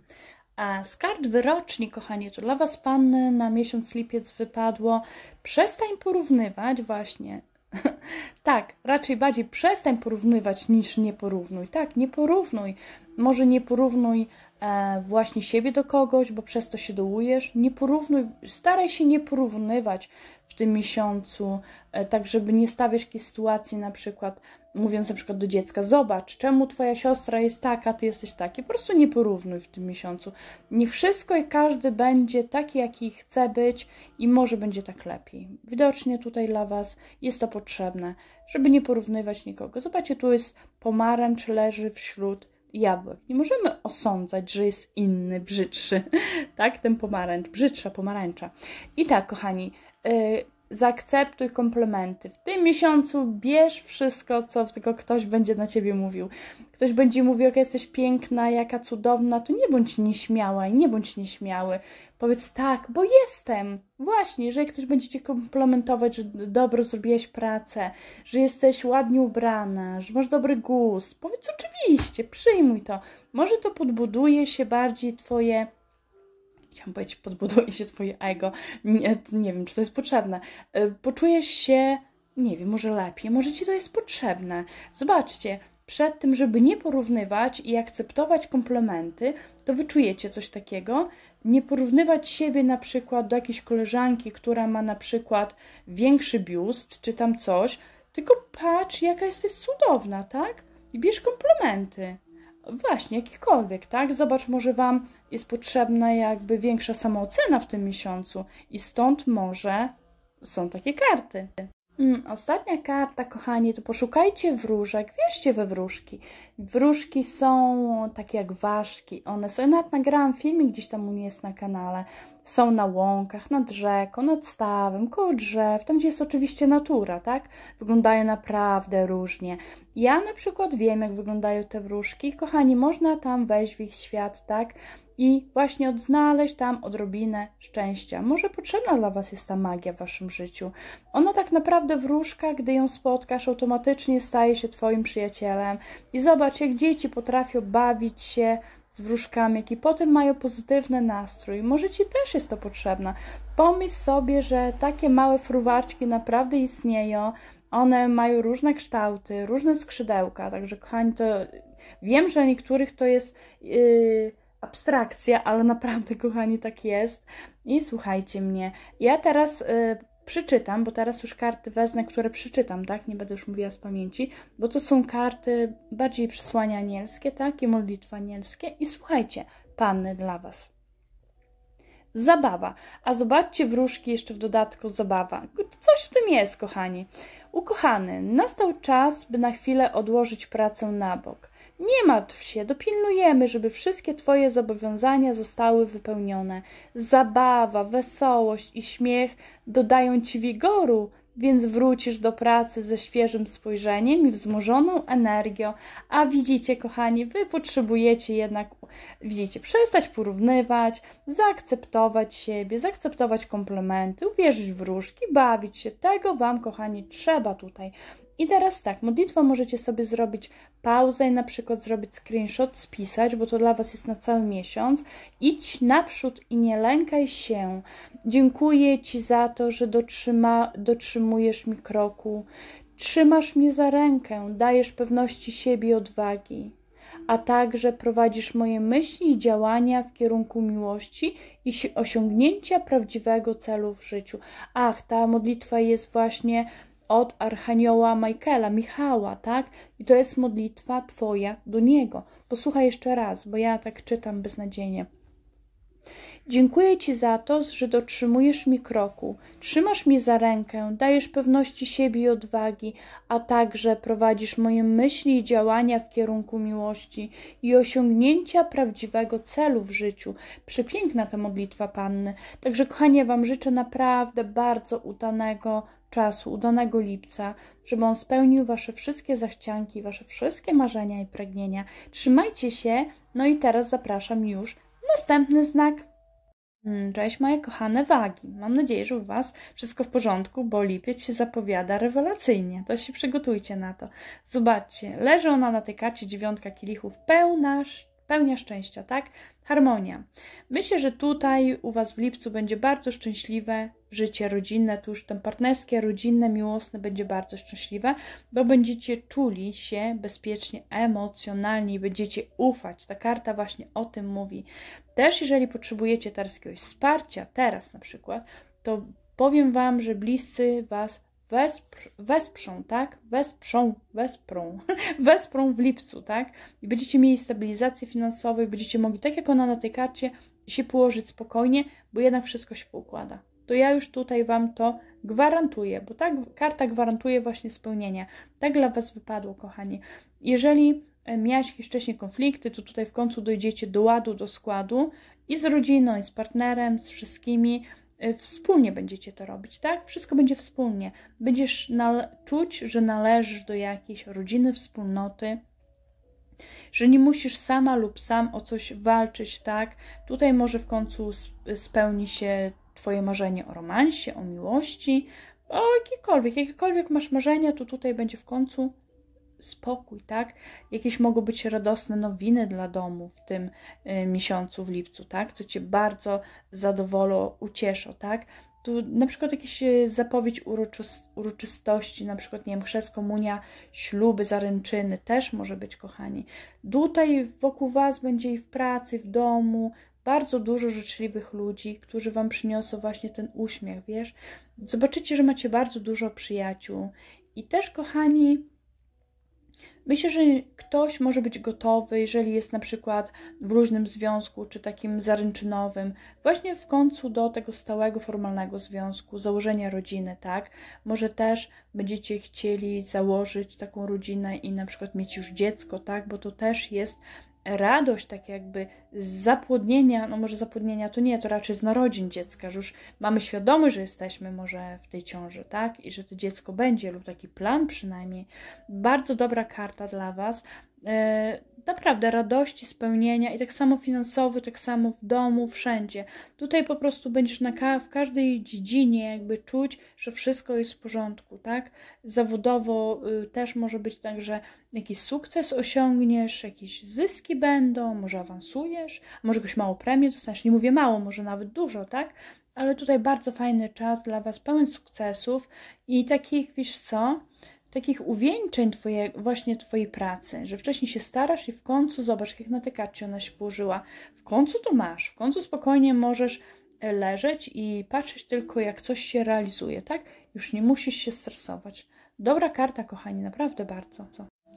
S1: A z kart wyroczni, kochani, to dla Was panny na miesiąc lipiec wypadło przestań porównywać właśnie [laughs] tak, raczej bardziej przestań porównywać niż nie porównuj. Tak, nie porównuj. Może nie porównuj e, właśnie siebie do kogoś, bo przez to się dołujesz. Nie porównuj, staraj się nie porównywać w tym miesiącu, e, tak żeby nie stawiać jakiejś sytuacji na przykład mówiąc na przykład do dziecka, zobacz, czemu twoja siostra jest taka, ty jesteś taki. Po prostu nie porównuj w tym miesiącu. Nie wszystko i każdy będzie taki, jaki chce być i może będzie tak lepiej. Widocznie tutaj dla was jest to potrzebne, żeby nie porównywać nikogo. Zobaczcie, tu jest pomarańcz leży wśród jabłek. Nie możemy osądzać, że jest inny, brzydszy, [laughs] tak? Ten pomarańcz, brzydsza pomarańcza. I tak, kochani, yy, zaakceptuj komplementy. W tym miesiącu bierz wszystko, co tylko ktoś będzie na ciebie mówił. Ktoś będzie mówił, jaka jesteś piękna, jaka cudowna, to nie bądź nieśmiała i nie bądź nieśmiały. Powiedz tak, bo jestem. Właśnie, jeżeli ktoś będzie cię komplementować, że dobrze zrobiłeś pracę, że jesteś ładnie ubrana, że masz dobry gust, powiedz oczywiście, przyjmuj to. Może to podbuduje się bardziej twoje chciałam powiedzieć, podbuduje się twoje ego. Nie, nie wiem, czy to jest potrzebne. E, poczujesz się, nie wiem, może lepiej, może ci to jest potrzebne. Zobaczcie, przed tym, żeby nie porównywać i akceptować komplementy, to wyczujecie coś takiego. Nie porównywać siebie na przykład do jakiejś koleżanki, która ma na przykład większy biust, czy tam coś, tylko patrz, jaka jesteś cudowna, tak? I bierz komplementy. Właśnie, jakikolwiek, tak? Zobacz, może Wam jest potrzebna jakby większa samoocena w tym miesiącu i stąd może są takie karty. Mm, ostatnia karta, kochani, to poszukajcie wróżek, wierzcie we wróżki. Wróżki są takie jak ważki, one są, ja nawet nagrałam filmik gdzieś tam u mnie jest na kanale, są na łąkach, nad rzeką, nad stawem, koło drzew, tam gdzie jest oczywiście natura, tak? Wyglądają naprawdę różnie. Ja na przykład wiem, jak wyglądają te wróżki. Kochani, można tam wejść w ich świat, tak? i właśnie odnaleźć tam odrobinę szczęścia. Może potrzebna dla Was jest ta magia w Waszym życiu. Ona tak naprawdę wróżka, gdy ją spotkasz, automatycznie staje się Twoim przyjacielem i zobacz, jak dzieci potrafią bawić się z wróżkami, i potem mają pozytywny nastrój. Może Ci też jest to potrzebne. Pomyśl sobie, że takie małe fruwaczki naprawdę istnieją. One mają różne kształty, różne skrzydełka, także kochani, to wiem, że niektórych to jest yy, abstrakcja, ale naprawdę, kochani, tak jest. I słuchajcie mnie. Ja teraz... Yy, przeczytam, bo teraz już karty wezmę, które przeczytam, tak? Nie będę już mówiła z pamięci, bo to są karty bardziej przesłania anielskie, tak? I modlitwa anielskie. I słuchajcie, panny dla Was zabawa. A zobaczcie wróżki jeszcze w dodatku zabawa. Coś w tym jest, kochani. Ukochany, nastał czas, by na chwilę odłożyć pracę na bok. Nie martw się, dopilnujemy, żeby wszystkie Twoje zobowiązania zostały wypełnione. Zabawa, wesołość i śmiech dodają Ci wigoru, więc wrócisz do pracy ze świeżym spojrzeniem i wzmożoną energią. A widzicie, kochani, Wy potrzebujecie jednak, widzicie, przestać porównywać, zaakceptować siebie, zaakceptować komplementy, uwierzyć w różki, bawić się. Tego Wam, kochani, trzeba tutaj. I teraz tak, modlitwa możecie sobie zrobić pauzę i na przykład zrobić screenshot, spisać, bo to dla Was jest na cały miesiąc. Idź naprzód i nie lękaj się. Dziękuję Ci za to, że dotrzyma, dotrzymujesz mi kroku. Trzymasz mnie za rękę, dajesz pewności siebie i odwagi, a także prowadzisz moje myśli i działania w kierunku miłości i osiągnięcia prawdziwego celu w życiu. Ach, ta modlitwa jest właśnie od Archanioła Michaela, Michała, tak? I to jest modlitwa Twoja do Niego. Posłuchaj jeszcze raz, bo ja tak czytam beznadziejnie. Dziękuję Ci za to, że dotrzymujesz mi kroku, trzymasz mnie za rękę, dajesz pewności siebie i odwagi, a także prowadzisz moje myśli i działania w kierunku miłości i osiągnięcia prawdziwego celu w życiu. Przepiękna ta modlitwa Panny. Także kochanie Wam życzę naprawdę bardzo udanego czasu, udanego lipca, żeby on spełnił Wasze wszystkie zachcianki, Wasze wszystkie marzenia i pragnienia. Trzymajcie się, no i teraz zapraszam już następny znak. Hmm, cześć moje kochane wagi. Mam nadzieję, że u Was wszystko w porządku, bo lipiec się zapowiada rewelacyjnie. To się przygotujcie na to. Zobaczcie, leży ona na tej karcie dziewiątka kielichów pełna szczęścia pełnia szczęścia, tak? Harmonia. Myślę, że tutaj u Was w lipcu będzie bardzo szczęśliwe życie rodzinne, tu już ten partnerskie, rodzinne, miłosne będzie bardzo szczęśliwe, bo będziecie czuli się bezpiecznie emocjonalnie i będziecie ufać. Ta karta właśnie o tym mówi. Też jeżeli potrzebujecie teraz jakiegoś wsparcia, teraz na przykład, to powiem Wam, że bliscy Was wespr, wesprzą, tak? Wesprzą, wesprą, [laughs] wesprą w lipcu, tak? I będziecie mieli stabilizację finansową i będziecie mogli, tak jak ona na tej karcie, się położyć spokojnie, bo jednak wszystko się poukłada. To ja już tutaj Wam to gwarantuję, bo ta karta gwarantuje właśnie spełnienie. Tak dla Was wypadło, kochani. Jeżeli e, miałeś jakieś wcześniej konflikty, to tutaj w końcu dojdziecie do ładu, do składu i z rodziną, i z partnerem, z wszystkimi, Y, wspólnie będziecie to robić, tak? Wszystko będzie wspólnie. Będziesz czuć, że należysz do jakiejś rodziny, wspólnoty, że nie musisz sama lub sam o coś walczyć, tak? Tutaj może w końcu spełni się Twoje marzenie o romansie, o miłości, o jakiekolwiek, jakiekolwiek masz marzenia, to tutaj będzie w końcu spokój, tak? Jakieś mogą być radosne nowiny dla domu w tym y, miesiącu, w lipcu, tak? Co Cię bardzo zadowolą, ucieszą, tak? Tu na przykład jakaś y, zapowiedź uroczystości, na przykład, nie wiem, chrzest, komunia, śluby, zaręczyny też może być, kochani. Tutaj wokół Was będzie i w pracy, w domu, bardzo dużo życzliwych ludzi, którzy Wam przyniosą właśnie ten uśmiech, wiesz? Zobaczycie, że macie bardzo dużo przyjaciół i też, kochani, Myślę, że ktoś może być gotowy, jeżeli jest na przykład w luźnym związku czy takim zaręczynowym, właśnie w końcu do tego stałego, formalnego związku, założenia rodziny, tak? Może też będziecie chcieli założyć taką rodzinę i na przykład mieć już dziecko, tak? Bo to też jest radość, tak jakby z zapłodnienia, no może zapłodnienia to nie, to raczej z narodzin dziecka, że już mamy świadomość, że jesteśmy może w tej ciąży, tak? I że to dziecko będzie, lub taki plan przynajmniej. Bardzo dobra karta dla Was E, naprawdę radości, spełnienia i tak samo finansowy, tak samo w domu, wszędzie. Tutaj po prostu będziesz na ka w każdej dziedzinie jakby czuć, że wszystko jest w porządku, tak? Zawodowo y, też może być tak, że jakiś sukces osiągniesz, jakieś zyski będą, może awansujesz, może jakąś małą premię dostaniesz, nie mówię mało, może nawet dużo, tak? Ale tutaj bardzo fajny czas dla Was, pełen sukcesów i takich, wiesz co, takich uwieńczeń twoje, właśnie Twojej pracy, że wcześniej się starasz i w końcu zobacz, jak na tej karcie ona się położyła. W końcu to masz, w końcu spokojnie możesz e, leżeć i patrzeć tylko, jak coś się realizuje, tak? Już nie musisz się stresować. Dobra karta, kochani, naprawdę bardzo.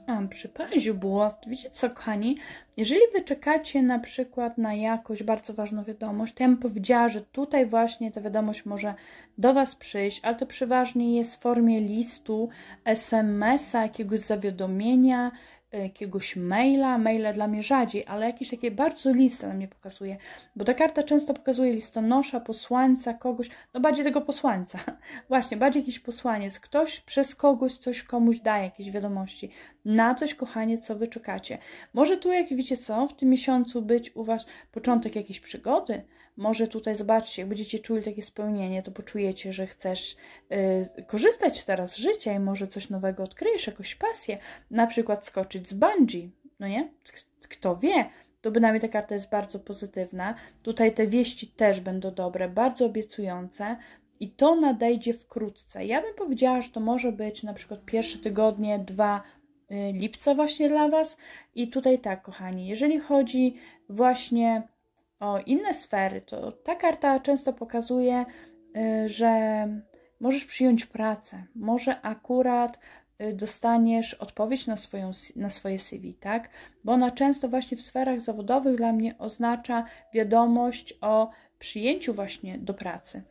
S1: A, przy paziu było. Wiecie co, kochani? Jeżeli wy czekacie na przykład na jakąś bardzo ważną wiadomość, to ja bym powiedziała, że tutaj właśnie ta wiadomość może do was przyjść, ale to przeważnie jest w formie listu, SMS-a, jakiegoś zawiadomienia, jakiegoś maila, maila dla mnie rzadziej, ale jakieś takie bardzo listy na mnie pokazuje, bo ta karta często pokazuje listonosza, posłańca, kogoś, no bardziej tego posłańca, [laughs] właśnie, bardziej jakiś posłaniec, ktoś przez kogoś coś komuś daje, jakieś wiadomości, na coś, kochanie, co wy czekacie. Może tu, jak wiecie co, w tym miesiącu być u was początek jakiejś przygody, może tutaj zobaczcie, jak będziecie czuli takie spełnienie, to poczujecie, że chcesz y, korzystać teraz z życia i może coś nowego odkryjesz, jakąś pasję, na przykład skoczyć z bungee, no nie? Kto wie? To bynajmniej ta karta jest bardzo pozytywna. Tutaj te wieści też będą dobre, bardzo obiecujące i to nadejdzie wkrótce. Ja bym powiedziała, że to może być na przykład pierwsze tygodnie, dwa y, lipca właśnie dla Was. I tutaj tak, kochani, jeżeli chodzi właśnie o inne sfery, to ta karta często pokazuje, y, że możesz przyjąć pracę, może akurat y, dostaniesz odpowiedź na, swoją, na swoje CV, tak? Bo ona często właśnie w sferach zawodowych dla mnie oznacza wiadomość o przyjęciu właśnie do pracy.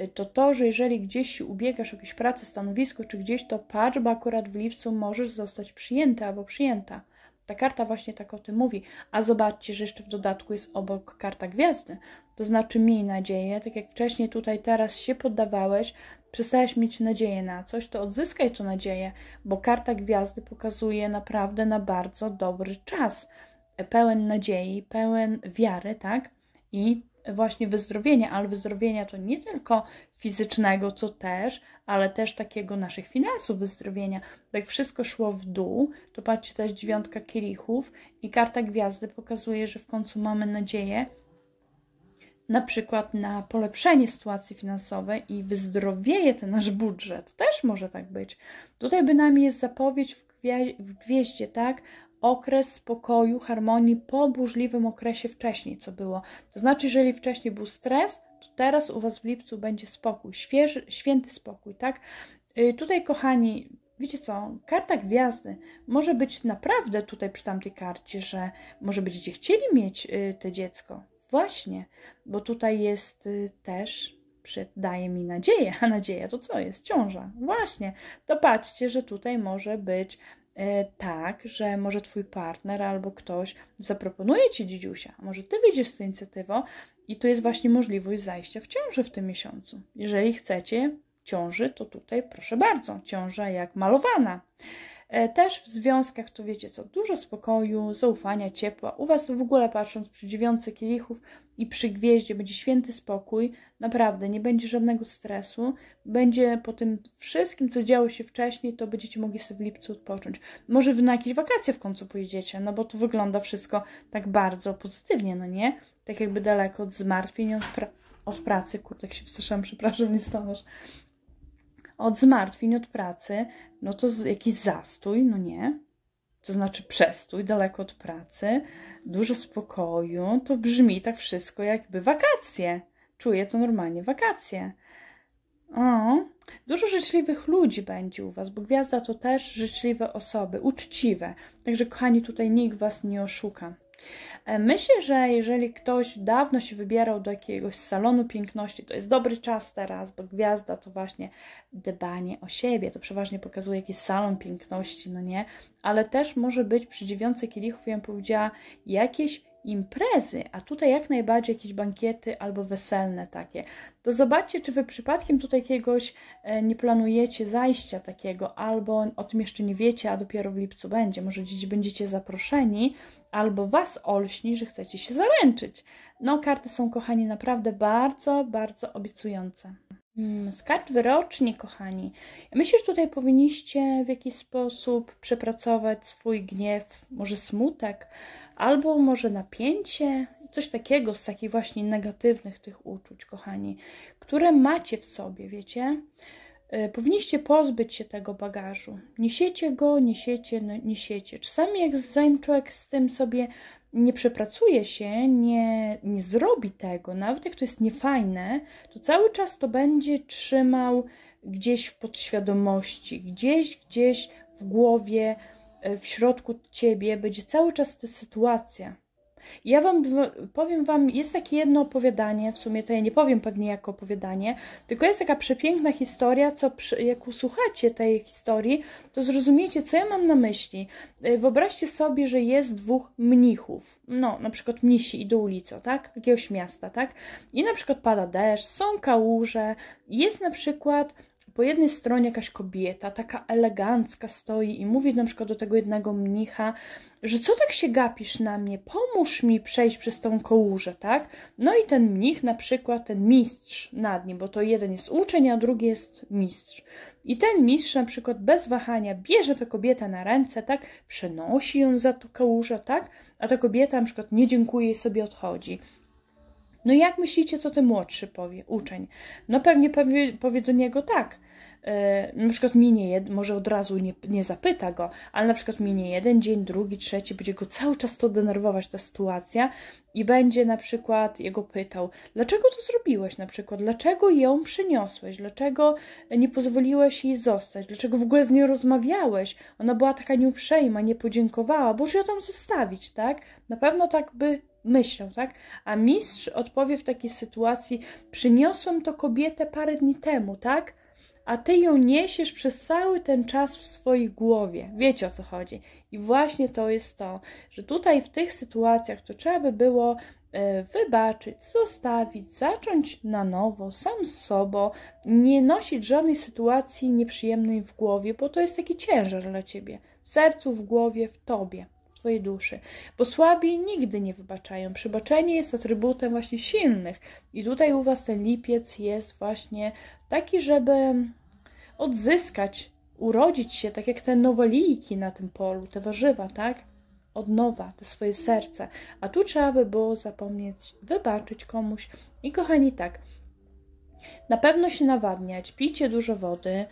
S1: Y, to to, że jeżeli gdzieś się ubiegasz o jakieś pracę, stanowisko czy gdzieś, to patrz, bo akurat w lipcu możesz zostać przyjęta albo przyjęta. Ta karta właśnie tak o tym mówi. A zobaczcie, że jeszcze w dodatku jest obok karta gwiazdy. To znaczy miej nadzieję, tak jak wcześniej tutaj teraz się poddawałeś, przestałeś mieć nadzieję na coś, to odzyskaj tę nadzieję, bo karta gwiazdy pokazuje naprawdę na bardzo dobry czas. Pełen nadziei, pełen wiary, tak? I właśnie wyzdrowienia, ale wyzdrowienia to nie tylko fizycznego, co też, ale też takiego naszych finansów wyzdrowienia. Bo jak wszystko szło w dół, to patrzcie, to jest dziewiątka kielichów i karta gwiazdy pokazuje, że w końcu mamy nadzieję na przykład na polepszenie sytuacji finansowej i wyzdrowieje ten nasz budżet. Też może tak być. Tutaj bynajmniej jest zapowiedź w, gwieździe, tak? okres spokoju, harmonii po burzliwym okresie wcześniej, co było. To znaczy, jeżeli wcześniej był stres, to teraz u Was w lipcu będzie spokój, świeży, święty spokój, tak? Yy, tutaj, kochani, wiecie co, karta gwiazdy może być naprawdę tutaj przy tamtej karcie, że może będziecie chcieli mieć yy, to dziecko. Właśnie, bo tutaj jest yy, też daje mi nadzieję, a [laughs] nadzieja to co jest? Ciąża. Właśnie, to patrzcie, że tutaj może być E, tak, że może twój partner albo ktoś zaproponuje ci dzidziusia, może ty wyjdziesz z tą inicjatywą i to jest właśnie możliwość zajścia w ciąży w tym miesiącu. Jeżeli chcecie ciąży, to tutaj proszę bardzo, ciąża jak malowana. E, też w związkach to wiecie co, dużo spokoju, zaufania, ciepła. U Was w ogóle patrząc przy dziewiątce kielichów i przy gwieździe będzie święty spokój, naprawdę nie będzie żadnego stresu, będzie po tym wszystkim, co działo się wcześniej, to będziecie mogli sobie w lipcu odpocząć. Może Wy na jakieś wakacje w końcu pojedziecie, no bo to wygląda wszystko tak bardzo pozytywnie, no nie? Tak jakby daleko od zmartwień, od, pra od pracy, kurde, jak się wstrzymam, przepraszam, nie stanąż od zmartwień, od pracy, no to jakiś zastój, no nie? To znaczy przestój, daleko od pracy, dużo spokoju, to brzmi tak wszystko jakby wakacje. Czuję to normalnie, wakacje. O, dużo życzliwych ludzi będzie u Was, bo gwiazda to też życzliwe osoby, uczciwe. Także kochani, tutaj nikt Was nie oszuka. E, myślę, że jeżeli ktoś dawno się wybierał do jakiegoś salonu piękności, to jest dobry czas teraz, bo gwiazda to właśnie dbanie o siebie. To przeważnie pokazuje jakiś salon piękności, no nie? Ale też może być przy dziewiące kielichów, ja bym powiedziała, jakieś imprezy, a tutaj jak najbardziej jakieś bankiety albo weselne takie. To zobaczcie, czy wy przypadkiem tutaj jakiegoś e, nie planujecie zajścia takiego, albo o tym jeszcze nie wiecie, a dopiero w lipcu będzie. Może gdzieś będziecie zaproszeni, albo Was olśni, że chcecie się zaręczyć. No, karty są, kochani, naprawdę bardzo, bardzo obiecujące. Z hmm, kart wyrocznie, kochani. Myślę, że tutaj powinniście w jakiś sposób przepracować swój gniew, może smutek, albo może napięcie, coś takiego z takich właśnie negatywnych tych uczuć, kochani, które macie w sobie, wiecie? E, powinniście pozbyć się tego bagażu. Niesiecie go, niesiecie, no, niesiecie. Czasami jak zanim człowiek z tym sobie nie przepracuje się, nie, nie zrobi tego, nawet jak to jest niefajne, to cały czas to będzie trzymał gdzieś w podświadomości, gdzieś, gdzieś w głowie, e, w środku ciebie będzie cały czas ta sytuacja. Ja wam powiem wam, jest takie jedno opowiadanie, w sumie to ja nie powiem pewnie jako opowiadanie, tylko jest taka przepiękna historia, co przy, jak usłuchacie tej historii, to zrozumiecie, co ja mam na myśli. E, wyobraźcie sobie, że jest dwóch mnichów, no na przykład mnisi idą ulicą, tak, jakiegoś miasta, tak, i na przykład pada deszcz, są kałuże, jest na przykład po jednej stronie jakaś kobieta, taka elegancka stoi i mówi na przykład do tego jednego mnicha, że co tak się gapisz na mnie, pomóż mi przejść przez tą kołóżę, tak? No i ten mnich na przykład, ten mistrz nad nim, bo to jeden jest uczeń, a drugi jest mistrz. I ten mistrz na przykład bez wahania bierze tę kobietę na ręce, tak? Przenosi ją za to kałużę, tak? A ta kobieta na przykład nie dziękuje i sobie odchodzi. No jak myślicie, co ten młodszy powie, uczeń? No pewnie powie, powie do niego tak – yy, na przykład minie jed, może od razu nie, nie zapyta go, ale na przykład minie jeden dzień, drugi, trzeci, będzie go cały czas to denerwować ta sytuacja i będzie na przykład jego pytał, dlaczego to zrobiłeś na przykład, dlaczego ją przyniosłeś, dlaczego nie pozwoliłeś jej zostać, dlaczego w ogóle z nią rozmawiałeś, ona była taka nieuprzejma, nie podziękowała, bo już ją tam zostawić, tak? Na pewno tak by myślą, tak? A mistrz odpowie w takiej sytuacji: Przyniosłem to kobietę parę dni temu, tak? a ty ją niesiesz przez cały ten czas w swojej głowie. Wiecie o co chodzi. I właśnie to jest to, że tutaj w tych sytuacjach to trzeba by było e, wybaczyć, zostawić, zacząć na nowo, sam z sobą, nie nosić żadnej sytuacji nieprzyjemnej w głowie, bo to jest taki ciężar dla ciebie, w sercu, w głowie, w tobie. w Twojej duszy, bo słabi nigdy nie wybaczają. Przebaczenie jest atrybutem właśnie silnych, i tutaj u Was ten lipiec jest właśnie taki, żeby odzyskać, urodzić się, tak jak te nowelijki na tym polu, te warzywa, tak? Od nowa, te swoje serce. A tu trzeba by było zapomnieć, wybaczyć komuś. I kochani, tak, na pewno się nawadniać, pijcie dużo wody.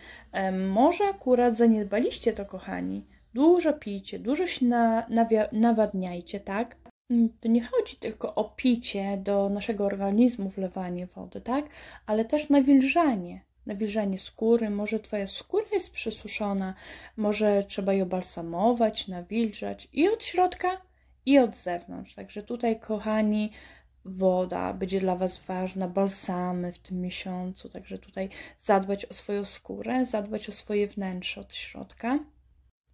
S1: Może akurat zaniedbaliście to, kochani. Dużo pijcie, dużo się na, nawadniajcie, tak? Mm, to nie chodzi tylko o picie do naszego organizmu, wlewanie wody, tak? Ale też nawilżanie nawilżanie skóry, może Twoja skóra jest przesuszona, może trzeba ją balsamować, nawilżać i od środka, i od zewnątrz. Także tutaj, kochani, woda będzie dla Was ważna, balsamy w tym miesiącu, także tutaj zadbać o swoją skórę, zadbać o swoje wnętrze od środka.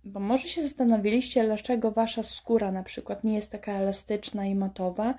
S1: Bo może się zastanowiliście, dlaczego wasza skóra na przykład nie jest taka elastyczna i matowa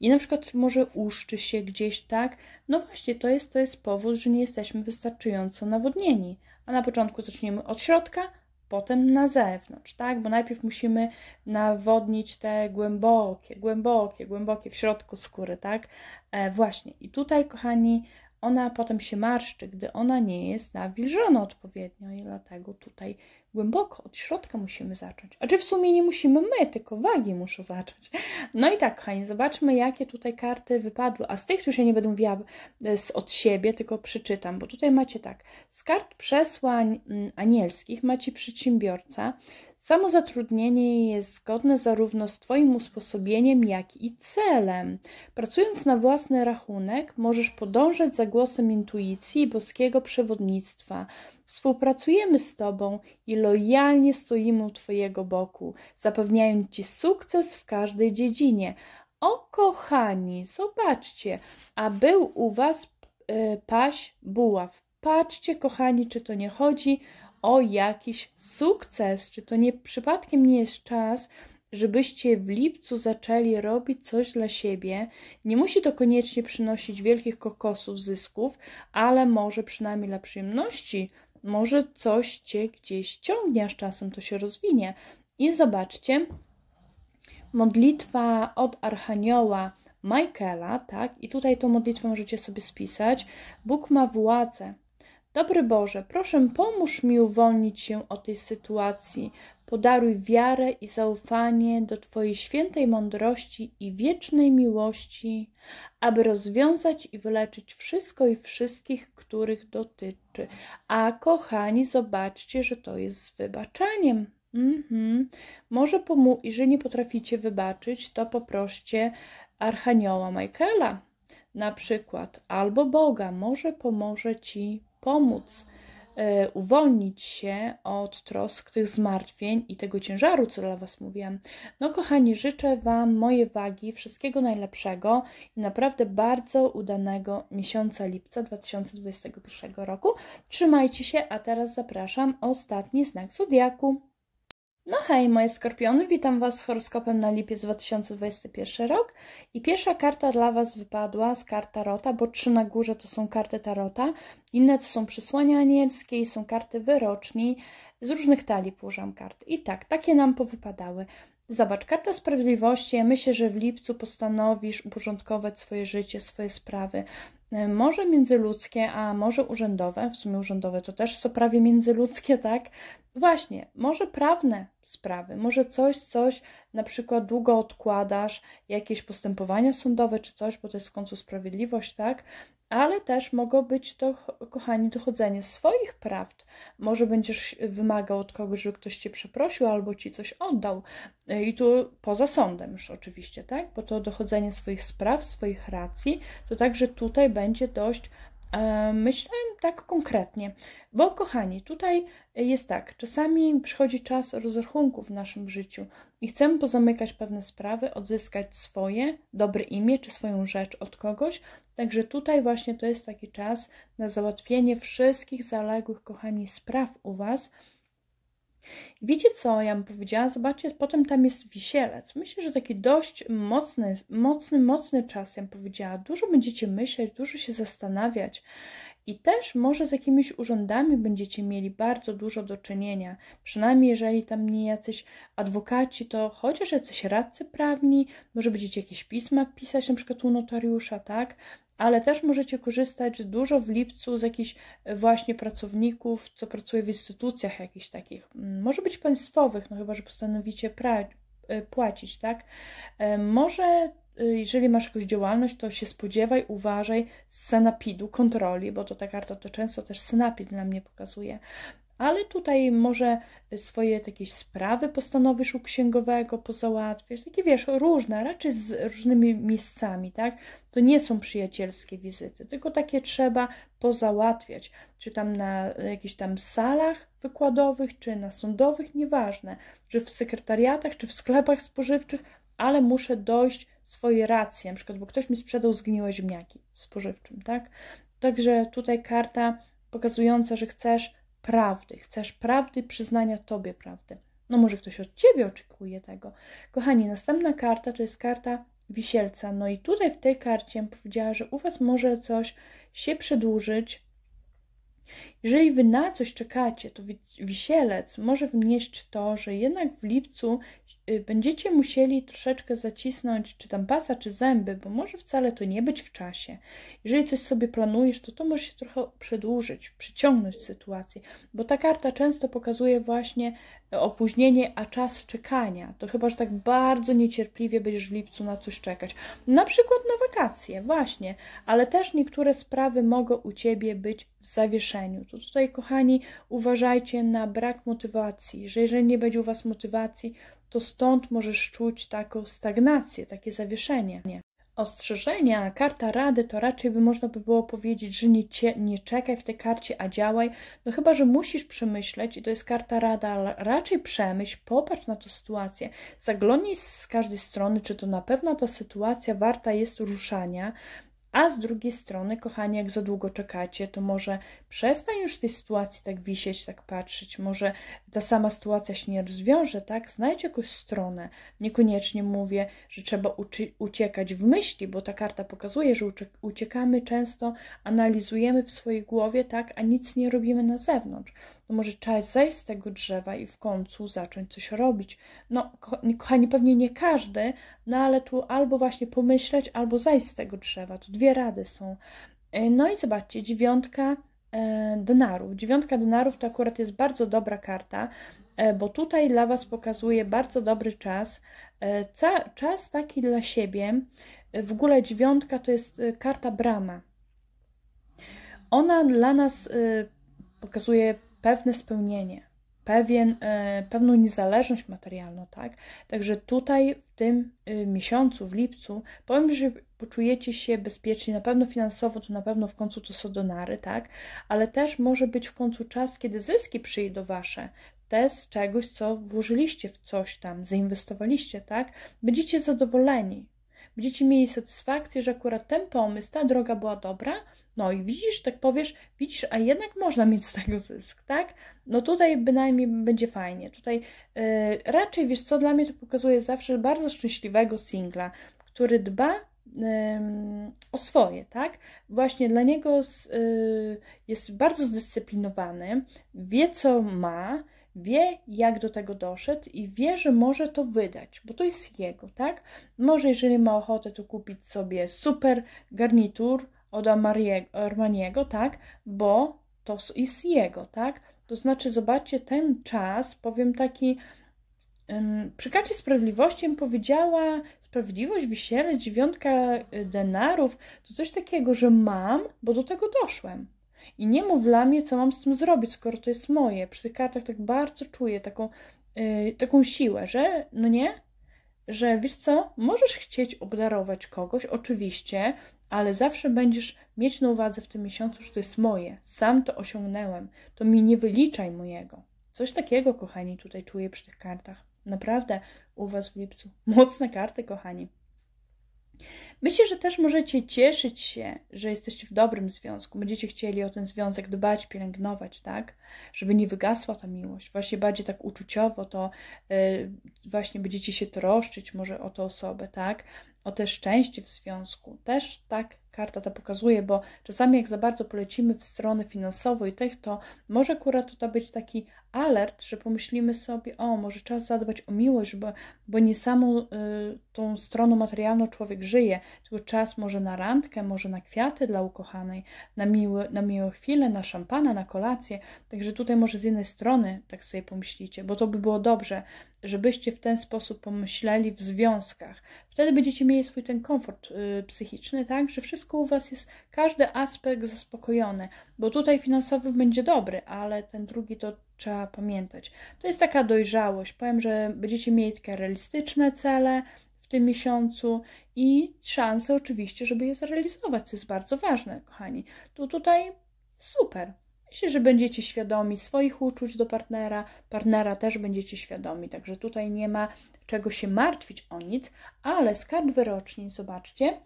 S1: i na przykład może uszczy się gdzieś tak. No właśnie, to jest, to jest powód, że nie jesteśmy wystarczająco nawodnieni. A na początku zaczniemy od środka, potem na zewnątrz, tak? Bo najpierw musimy nawodnić te głębokie, głębokie, głębokie w środku skóry, tak? E, właśnie. I tutaj, kochani, ona potem się marszczy, gdy ona nie jest nawilżona odpowiednio i dlatego tutaj głęboko, od środka musimy zacząć. A czy w sumie nie musimy my, tylko wagi muszą zacząć. No i tak, kochani, zobaczmy, jakie tutaj karty wypadły. A z tych, które się nie będą wiały e, od siebie, tylko przeczytam, bo tutaj macie tak. Z kart przesłań mm, anielskich macie przedsiębiorca, Samozatrudnienie jest zgodne zarówno z Twoim usposobieniem, jak i celem. Pracując na własny rachunek, możesz podążać za głosem intuicji i boskiego przewodnictwa. Współpracujemy z Tobą i lojalnie stoimy u Twojego boku, zapewniając Ci sukces w każdej dziedzinie. O kochani, zobaczcie, a był u Was e, paś buław. Patrzcie, kochani, czy to nie chodzi o jakiś sukces. Czy to nie przypadkiem nie jest czas, żebyście w lipcu zaczęli robić coś dla siebie. Nie musi to koniecznie przynosić wielkich kokosów, zysków, ale może przynajmniej dla przyjemności. Może coś cię gdzieś ciągnie, aż czasem to się rozwinie. I zobaczcie, modlitwa od Archanioła Michaela, tak? I tutaj tą modlitwę możecie sobie spisać. Bóg ma władzę Dobry Boże, proszę pomóż mi uwolnić się od tej sytuacji. Podaruj wiarę i zaufanie do Twojej świętej mądrości i wiecznej miłości, aby rozwiązać i wyleczyć wszystko i wszystkich, których dotyczy. A kochani, zobaczcie, że to jest z wybaczeniem. Mhm. Może pomóc, jeżeli nie potraficie wybaczyć, to poproście Archanioła Michaela na przykład, albo Boga, może pomoże ci pomóc e, uwolnić się od trosk tych zmartwień i tego ciężaru, co dla Was mówiłam. No, kochani, życzę Wam moje wagi, wszystkiego najlepszego i naprawdę bardzo udanego miesiąca lipca 2021 roku. Trzymajcie się, a teraz zapraszam ostatni znak Zodiaku. No hej, moje skorpiony, witam Was z horoskopem na lipiec 2021 rok. I pierwsza karta dla Was wypadła z kart Tarota, bo trzy na górze to są karty Tarota, inne to są przysłania anielskie i są karty wyroczni. Z różnych talii położyłam karty. I tak, takie nam powypadały. Zobacz, karta sprawiedliwości, ja myślę, że w lipcu postanowisz uporządkować swoje życie, swoje sprawy. E, morze międzyludzkie, a morze urzędowe, w sumie urzędowe to też co prawie międzyludzkie, tak? Właśnie, może prawne sprawy, może coś, coś na przykład długo odkładasz, jakieś postępowania sądowe czy coś, bo to jest w końcu sprawiedliwość, tak? ale też mogą być to, kochani, dochodzenie swoich prawd. Może będziesz wymagał od kogoś, żeby ktoś cię przeprosił albo ci coś oddał. I tu poza sądem już oczywiście, tak? Bo to dochodzenie swoich spraw, swoich racji, to także tutaj będzie dość E, myślałem tak konkretnie, bo kochani, tutaj jest tak, czasami przychodzi czas rozrachunku w naszym życiu i chcemy pozamykać pewne sprawy, odzyskać swoje dobre imię czy swoją rzecz od kogoś. Także tutaj właśnie to jest taki czas na załatwienie wszystkich zaległych, kochani, spraw u Was Wiecie co, ja bym powiedziała, zobaczcie, potem tam jest wisielec. Myślę, że taki dość mocny, mocny, mocny czas, ja bym powiedziała. Dużo będziecie myśleć, dużo się zastanawiać i też może z jakimiś urzędami będziecie mieli bardzo dużo do czynienia. Przynajmniej jeżeli tam nie jacyś adwokaci, to chociaż jacyś radcy prawni, może będziecie jakieś pisma pisać, na przykład u notariusza, tak? ale też możecie korzystać dużo w lipcu z jakichś e, właśnie pracowników, co pracuje w instytucjach jakichś takich, mm, może być państwowych, no chyba, że postanowicie e, płacić, tak? E, może jeżeli masz jakąś działalność, to się spodziewaj, uważaj z sanapidu, kontroli, bo to ta karta to często też snapid dla mnie pokazuje ale tutaj może swoje jakieś sprawy postanowisz u księgowego pozałatwiać, takie wiesz, różne, raczej z różnymi miejscami, tak? To nie są przyjacielskie wizyty, tylko takie trzeba pozałatwiać, czy tam na jakichś tam salach wykładowych, czy na sądowych, nieważne, czy w sekretariatach, czy w sklepach spożywczych, ale muszę dojść swoje racje, na przykład, bo ktoś mi sprzedał zgniłe ziemniaki w spożywczym, tak? Także tutaj karta pokazująca, że chcesz prawdy, chcesz prawdy, przyznania Tobie prawdy. No może ktoś od Ciebie oczekuje tego. Kochani, następna karta to jest karta wisielca. No i tutaj w tej karcie powiedziała, że u Was może coś się przedłużyć, jeżeli wy na coś czekacie, to wisielec może wnieść to, że jednak w lipcu y, będziecie musieli troszeczkę zacisnąć czy tam pasa, czy zęby, bo może wcale to nie być w czasie. Jeżeli coś sobie planujesz, to to może się trochę przedłużyć, przyciągnąć sytuację, bo ta karta często pokazuje właśnie opóźnienie, a czas czekania. To chyba, że tak bardzo niecierpliwie będziesz w lipcu na coś czekać. Na przykład na wakacje, właśnie, ale też niektóre sprawy mogą u Ciebie być w zawieszeniu. To tutaj, kochani, uważajcie na brak motywacji, że jeżeli nie będzie u Was motywacji, to stąd możesz czuć taką stagnację, takie zawieszenie. Ostrzeżenia, karta rady to raczej by można by było powiedzieć, że nie, cie, nie czekaj w tej karcie, a działaj. No chyba, że musisz przemyśleć i to jest karta rada, raczej przemyśl, popatrz na tę sytuację, zaglądnij z każdej strony, czy to na pewno ta sytuacja warta jest ruszania, a z drugiej strony, kochani, jak za długo czekacie, to może przestań już tej sytuacji tak wisieć, tak patrzeć. Może ta sama sytuacja się nie rozwiąże, tak? Znajdź jakąś stronę. Niekoniecznie mówię, że trzeba uciekać w myśli, bo ta karta pokazuje, że uciekamy często, analizujemy w swojej głowie, tak? A nic nie robimy na zewnątrz no może trzeba zejść z tego drzewa i w końcu zacząć coś robić. No, kochani, pewnie nie każdy, no ale tu albo właśnie pomyśleć, albo zejść z tego drzewa. to dwie rady są. E, no i zobaczcie, dziewiątka e, denarów. Dziewiątka denarów to akurat jest bardzo dobra karta, e, bo tutaj dla Was pokazuje bardzo dobry czas. Czas taki dla siebie. W ogóle dziewiątka to jest karta brama. Ona dla nas pokazuje pewne spełnienie, pewien, e, pewną niezależność materialną, tak? Także tutaj w tym e, miesiącu, w lipcu, powiem, że poczujecie się bezpiecznie, na pewno finansowo, to na pewno w końcu to są donary, tak? Ale też może być w końcu czas, kiedy zyski przyjdą wasze, te z czegoś, co włożyliście w coś tam, zainwestowaliście, tak? Będziecie zadowoleni, Będziecie mieli satysfakcję, że akurat ten pomysł, ta droga była dobra, no i widzisz, tak powiesz, widzisz, a jednak można mieć z tego zysk, tak? No tutaj bynajmniej będzie fajnie. Tutaj yy, raczej, wiesz co, dla mnie to pokazuje zawsze bardzo szczęśliwego singla, który dba yy, o swoje, tak? Właśnie dla niego z, yy, jest bardzo zdyscyplinowany, wie co ma, wie, jak do tego doszedł i wie, że może to wydać, bo to jest jego, tak? Może jeżeli ma ochotę, to kupić sobie super garnitur od Armaniego, tak? Bo to jest jego, tak? To znaczy, zobaczcie, ten czas, powiem taki, przy Kacie sprawiedliwości powiedziała sprawiedliwość, wisielec, dziewiątka e, denarów, to coś takiego, że mam, bo do tego doszłem. I nie mów dla mnie, co mam z tym zrobić, skoro to jest moje. Przy tych kartach tak bardzo czuję taką, yy, taką siłę, że no nie? Że wiesz co, możesz chcieć obdarować kogoś, oczywiście, ale zawsze będziesz mieć na uwadze w tym miesiącu, że to jest moje. Sam to osiągnęłem. To mi nie wyliczaj mojego. Coś takiego, kochani, tutaj czuję przy tych kartach. Naprawdę u Was w lipcu. Mocne karty, kochani. Myślę, że też możecie cieszyć się, że jesteście w dobrym związku. Będziecie chcieli o ten związek dbać, pielęgnować, tak? Żeby nie wygasła ta miłość. Właśnie bardziej tak uczuciowo to yy, właśnie będziecie się troszczyć może o tę osobę, tak? O te szczęście w związku. Też tak karta ta pokazuje, bo czasami jak za bardzo polecimy w stronę finansową i tych, to może akurat to być taki alert, że pomyślimy sobie, o, może czas zadbać o miłość, bo, bo nie samą y, tą stroną materialną człowiek żyje, tylko czas może na randkę, może na kwiaty dla ukochanej, na, miły, na miłe chwile, na szampana, na kolację. Także tutaj może z jednej strony tak sobie pomyślicie, bo to by było dobrze, żebyście w ten sposób pomyśleli w związkach. Wtedy będziecie mieli swój ten komfort y, psychiczny, tak, że wszystko u Was jest, każdy aspekt zaspokojony, bo tutaj finansowy będzie dobry, ale ten drugi to trzeba pamiętać. To jest taka dojrzałość. Powiem, że będziecie mieć takie realistyczne cele w tym miesiącu i szanse oczywiście, żeby je zrealizować, co jest bardzo ważne, kochani. To tutaj super. Myślę, że będziecie świadomi swoich uczuć do partnera, partnera też będziecie świadomi, także tutaj nie ma czego się martwić o nic, ale z kart wyrocznień, zobaczcie,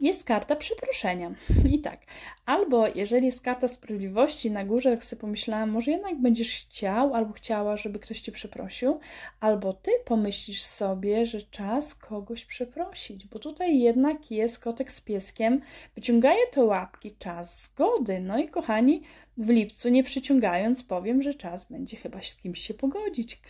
S1: jest karta przeproszenia. [laughs] I tak. Albo jeżeli jest karta sprawiedliwości na górze, jak sobie pomyślałam, może jednak będziesz chciał albo chciała, żeby ktoś cię przeprosił, albo ty pomyślisz sobie, że czas kogoś przeprosić, bo tutaj jednak jest kotek z pieskiem, wyciągaje te łapki, czas zgody. No i kochani, w lipcu nie przyciągając, powiem, że czas będzie chyba z kimś się pogodzić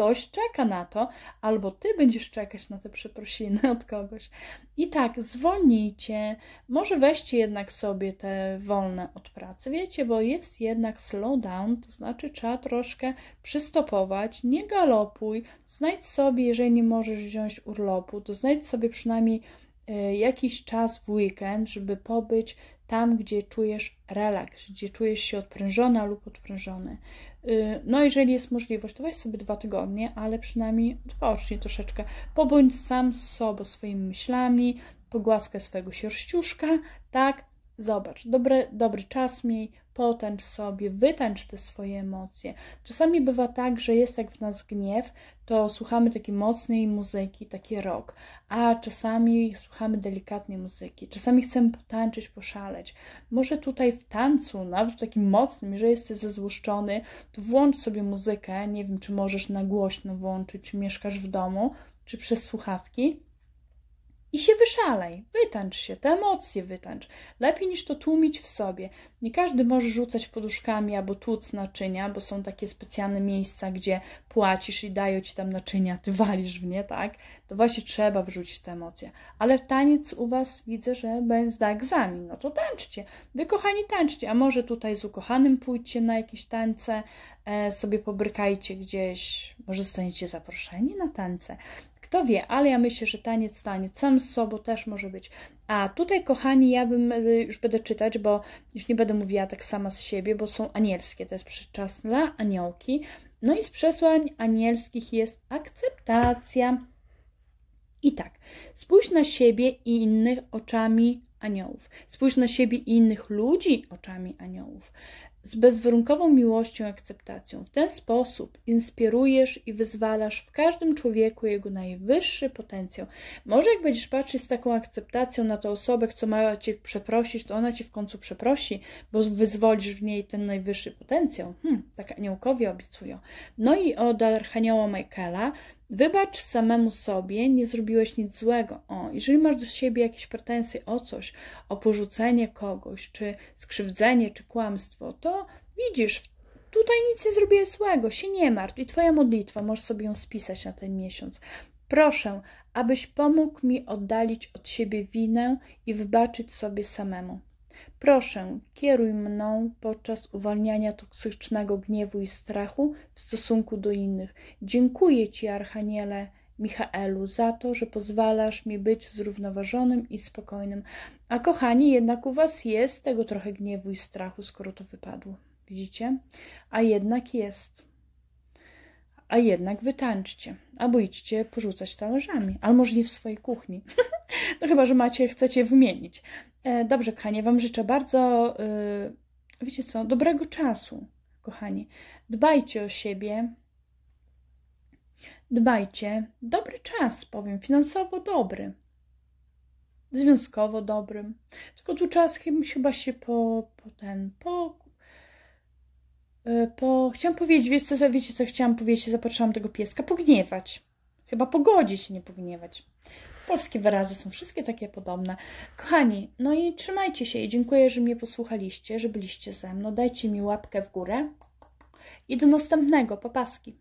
S1: ktoś czeka na to, albo ty będziesz czekać na te przeprosiny [laughs] od kogoś. I tak, zwolnijcie, może weźcie jednak sobie te wolne od pracy, wiecie, bo jest jednak slowdown, to znaczy trzeba troszkę przystopować, nie galopuj, znajdź sobie, jeżeli nie możesz wziąć urlopu, to znajdź sobie przynajmniej e, jakiś czas w weekend, żeby pobyć tam, gdzie czujesz relaks, gdzie czujesz się odprężona lub odprężony. Y, no, jeżeli jest możliwość, to weź sobie dwa tygodnie, ale przynajmniej odpocznij troszeczkę. Pobądź sam z sobą, swoimi myślami, pogłaskę swojego sierściuszka, tak? Zobacz, dobry, dobry czas miej, potęcz sobie, wytęcz te swoje emocje. Czasami bywa tak, że jest jak w nas gniew, to słuchamy takiej mocnej muzyki, taki rock, a czasami słuchamy delikatnej muzyki, czasami chcemy potańczyć, poszaleć. Może tutaj w tancu, nawet w takim mocnym, jeżeli jesteś zezłuszczony, to włącz sobie muzykę, nie wiem, czy możesz na głośno włączyć, mieszkasz w domu, czy przez słuchawki, i się wyszalej, wytańcz się, te emocje wytańcz. Lepiej niż to tłumić w sobie. Nie każdy może rzucać poduszkami albo tłuc naczynia, bo są takie specjalne miejsca, gdzie płacisz i dają ci tam naczynia, ty walisz w nie, tak? To właśnie trzeba wrzucić te emocje. Ale taniec u was widzę, że zda egzamin, no to tańczcie. Wy kochani tańczcie, a może tutaj z ukochanym pójdźcie na jakieś tańce, e, sobie pobrykajcie gdzieś, może zostaniecie zaproszeni na tańce. Kto wie, ale ja myślę, że taniec, taniec, sam z sobą też może być. A tutaj, kochani, ja bym y, już będę czytać, bo już nie będę mówiła tak sama z siebie, bo są anielskie. To jest przyczas dla aniołki. No i z przesłań anielskich jest akceptacja. I tak, spójrz na siebie i innych oczami aniołów. Spójrz na siebie i innych ludzi oczami aniołów z bezwarunkową miłością i akceptacją. W ten sposób inspirujesz i wyzwalasz w każdym człowieku jego najwyższy potencjał. Może jak będziesz patrzeć z taką akceptacją na tę osobę, co ma cię przeprosić, to ona cię w końcu przeprosi, bo wyzwolisz w niej ten najwyższy potencjał. Hmm, tak aniołkowie obiecują. No i od Archanioła Michaela Wybacz samemu sobie, nie zrobiłeś nic złego. O, jeżeli masz do siebie jakieś pretensje o coś, o porzucenie kogoś, czy skrzywdzenie, czy kłamstwo, to widzisz, tutaj nic nie zrobiłeś złego, się nie martw i twoja modlitwa, możesz sobie ją spisać na ten miesiąc. Proszę, abyś pomógł mi oddalić od siebie winę i wybaczyć sobie samemu. Proszę, kieruj mną podczas uwalniania toksycznego gniewu i strachu w stosunku do innych. Dziękuję Ci, Archaniele Michaelu, za to, że pozwalasz mi być zrównoważonym i spokojnym. A kochani, jednak u Was jest tego trochę gniewu i strachu, skoro to wypadło. Widzicie? A jednak jest. A jednak wytańczcie. Albo idźcie porzucać talerzami. Albo może nie w swojej kuchni. [laughs] no chyba, że macie, chcecie wymienić. E, dobrze, Kanie, Wam życzę bardzo, e, wiecie co, dobrego czasu, kochani. Dbajcie o siebie. Dbajcie. Dobry czas, powiem, finansowo dobry. Związkowo dobrym. Tylko tu czas chyba się po, po ten, po, e, po... Chciałam powiedzieć, wiecie co, wiecie co chciałam powiedzieć, zapatrzyłam tego pieska, pogniewać. Chyba pogodzić, nie pogniewać. Polskie wyrazy są wszystkie takie podobne. Kochani, no i trzymajcie się i dziękuję, że mnie posłuchaliście, że byliście ze mną. Dajcie mi łapkę w górę i do następnego. Popaski.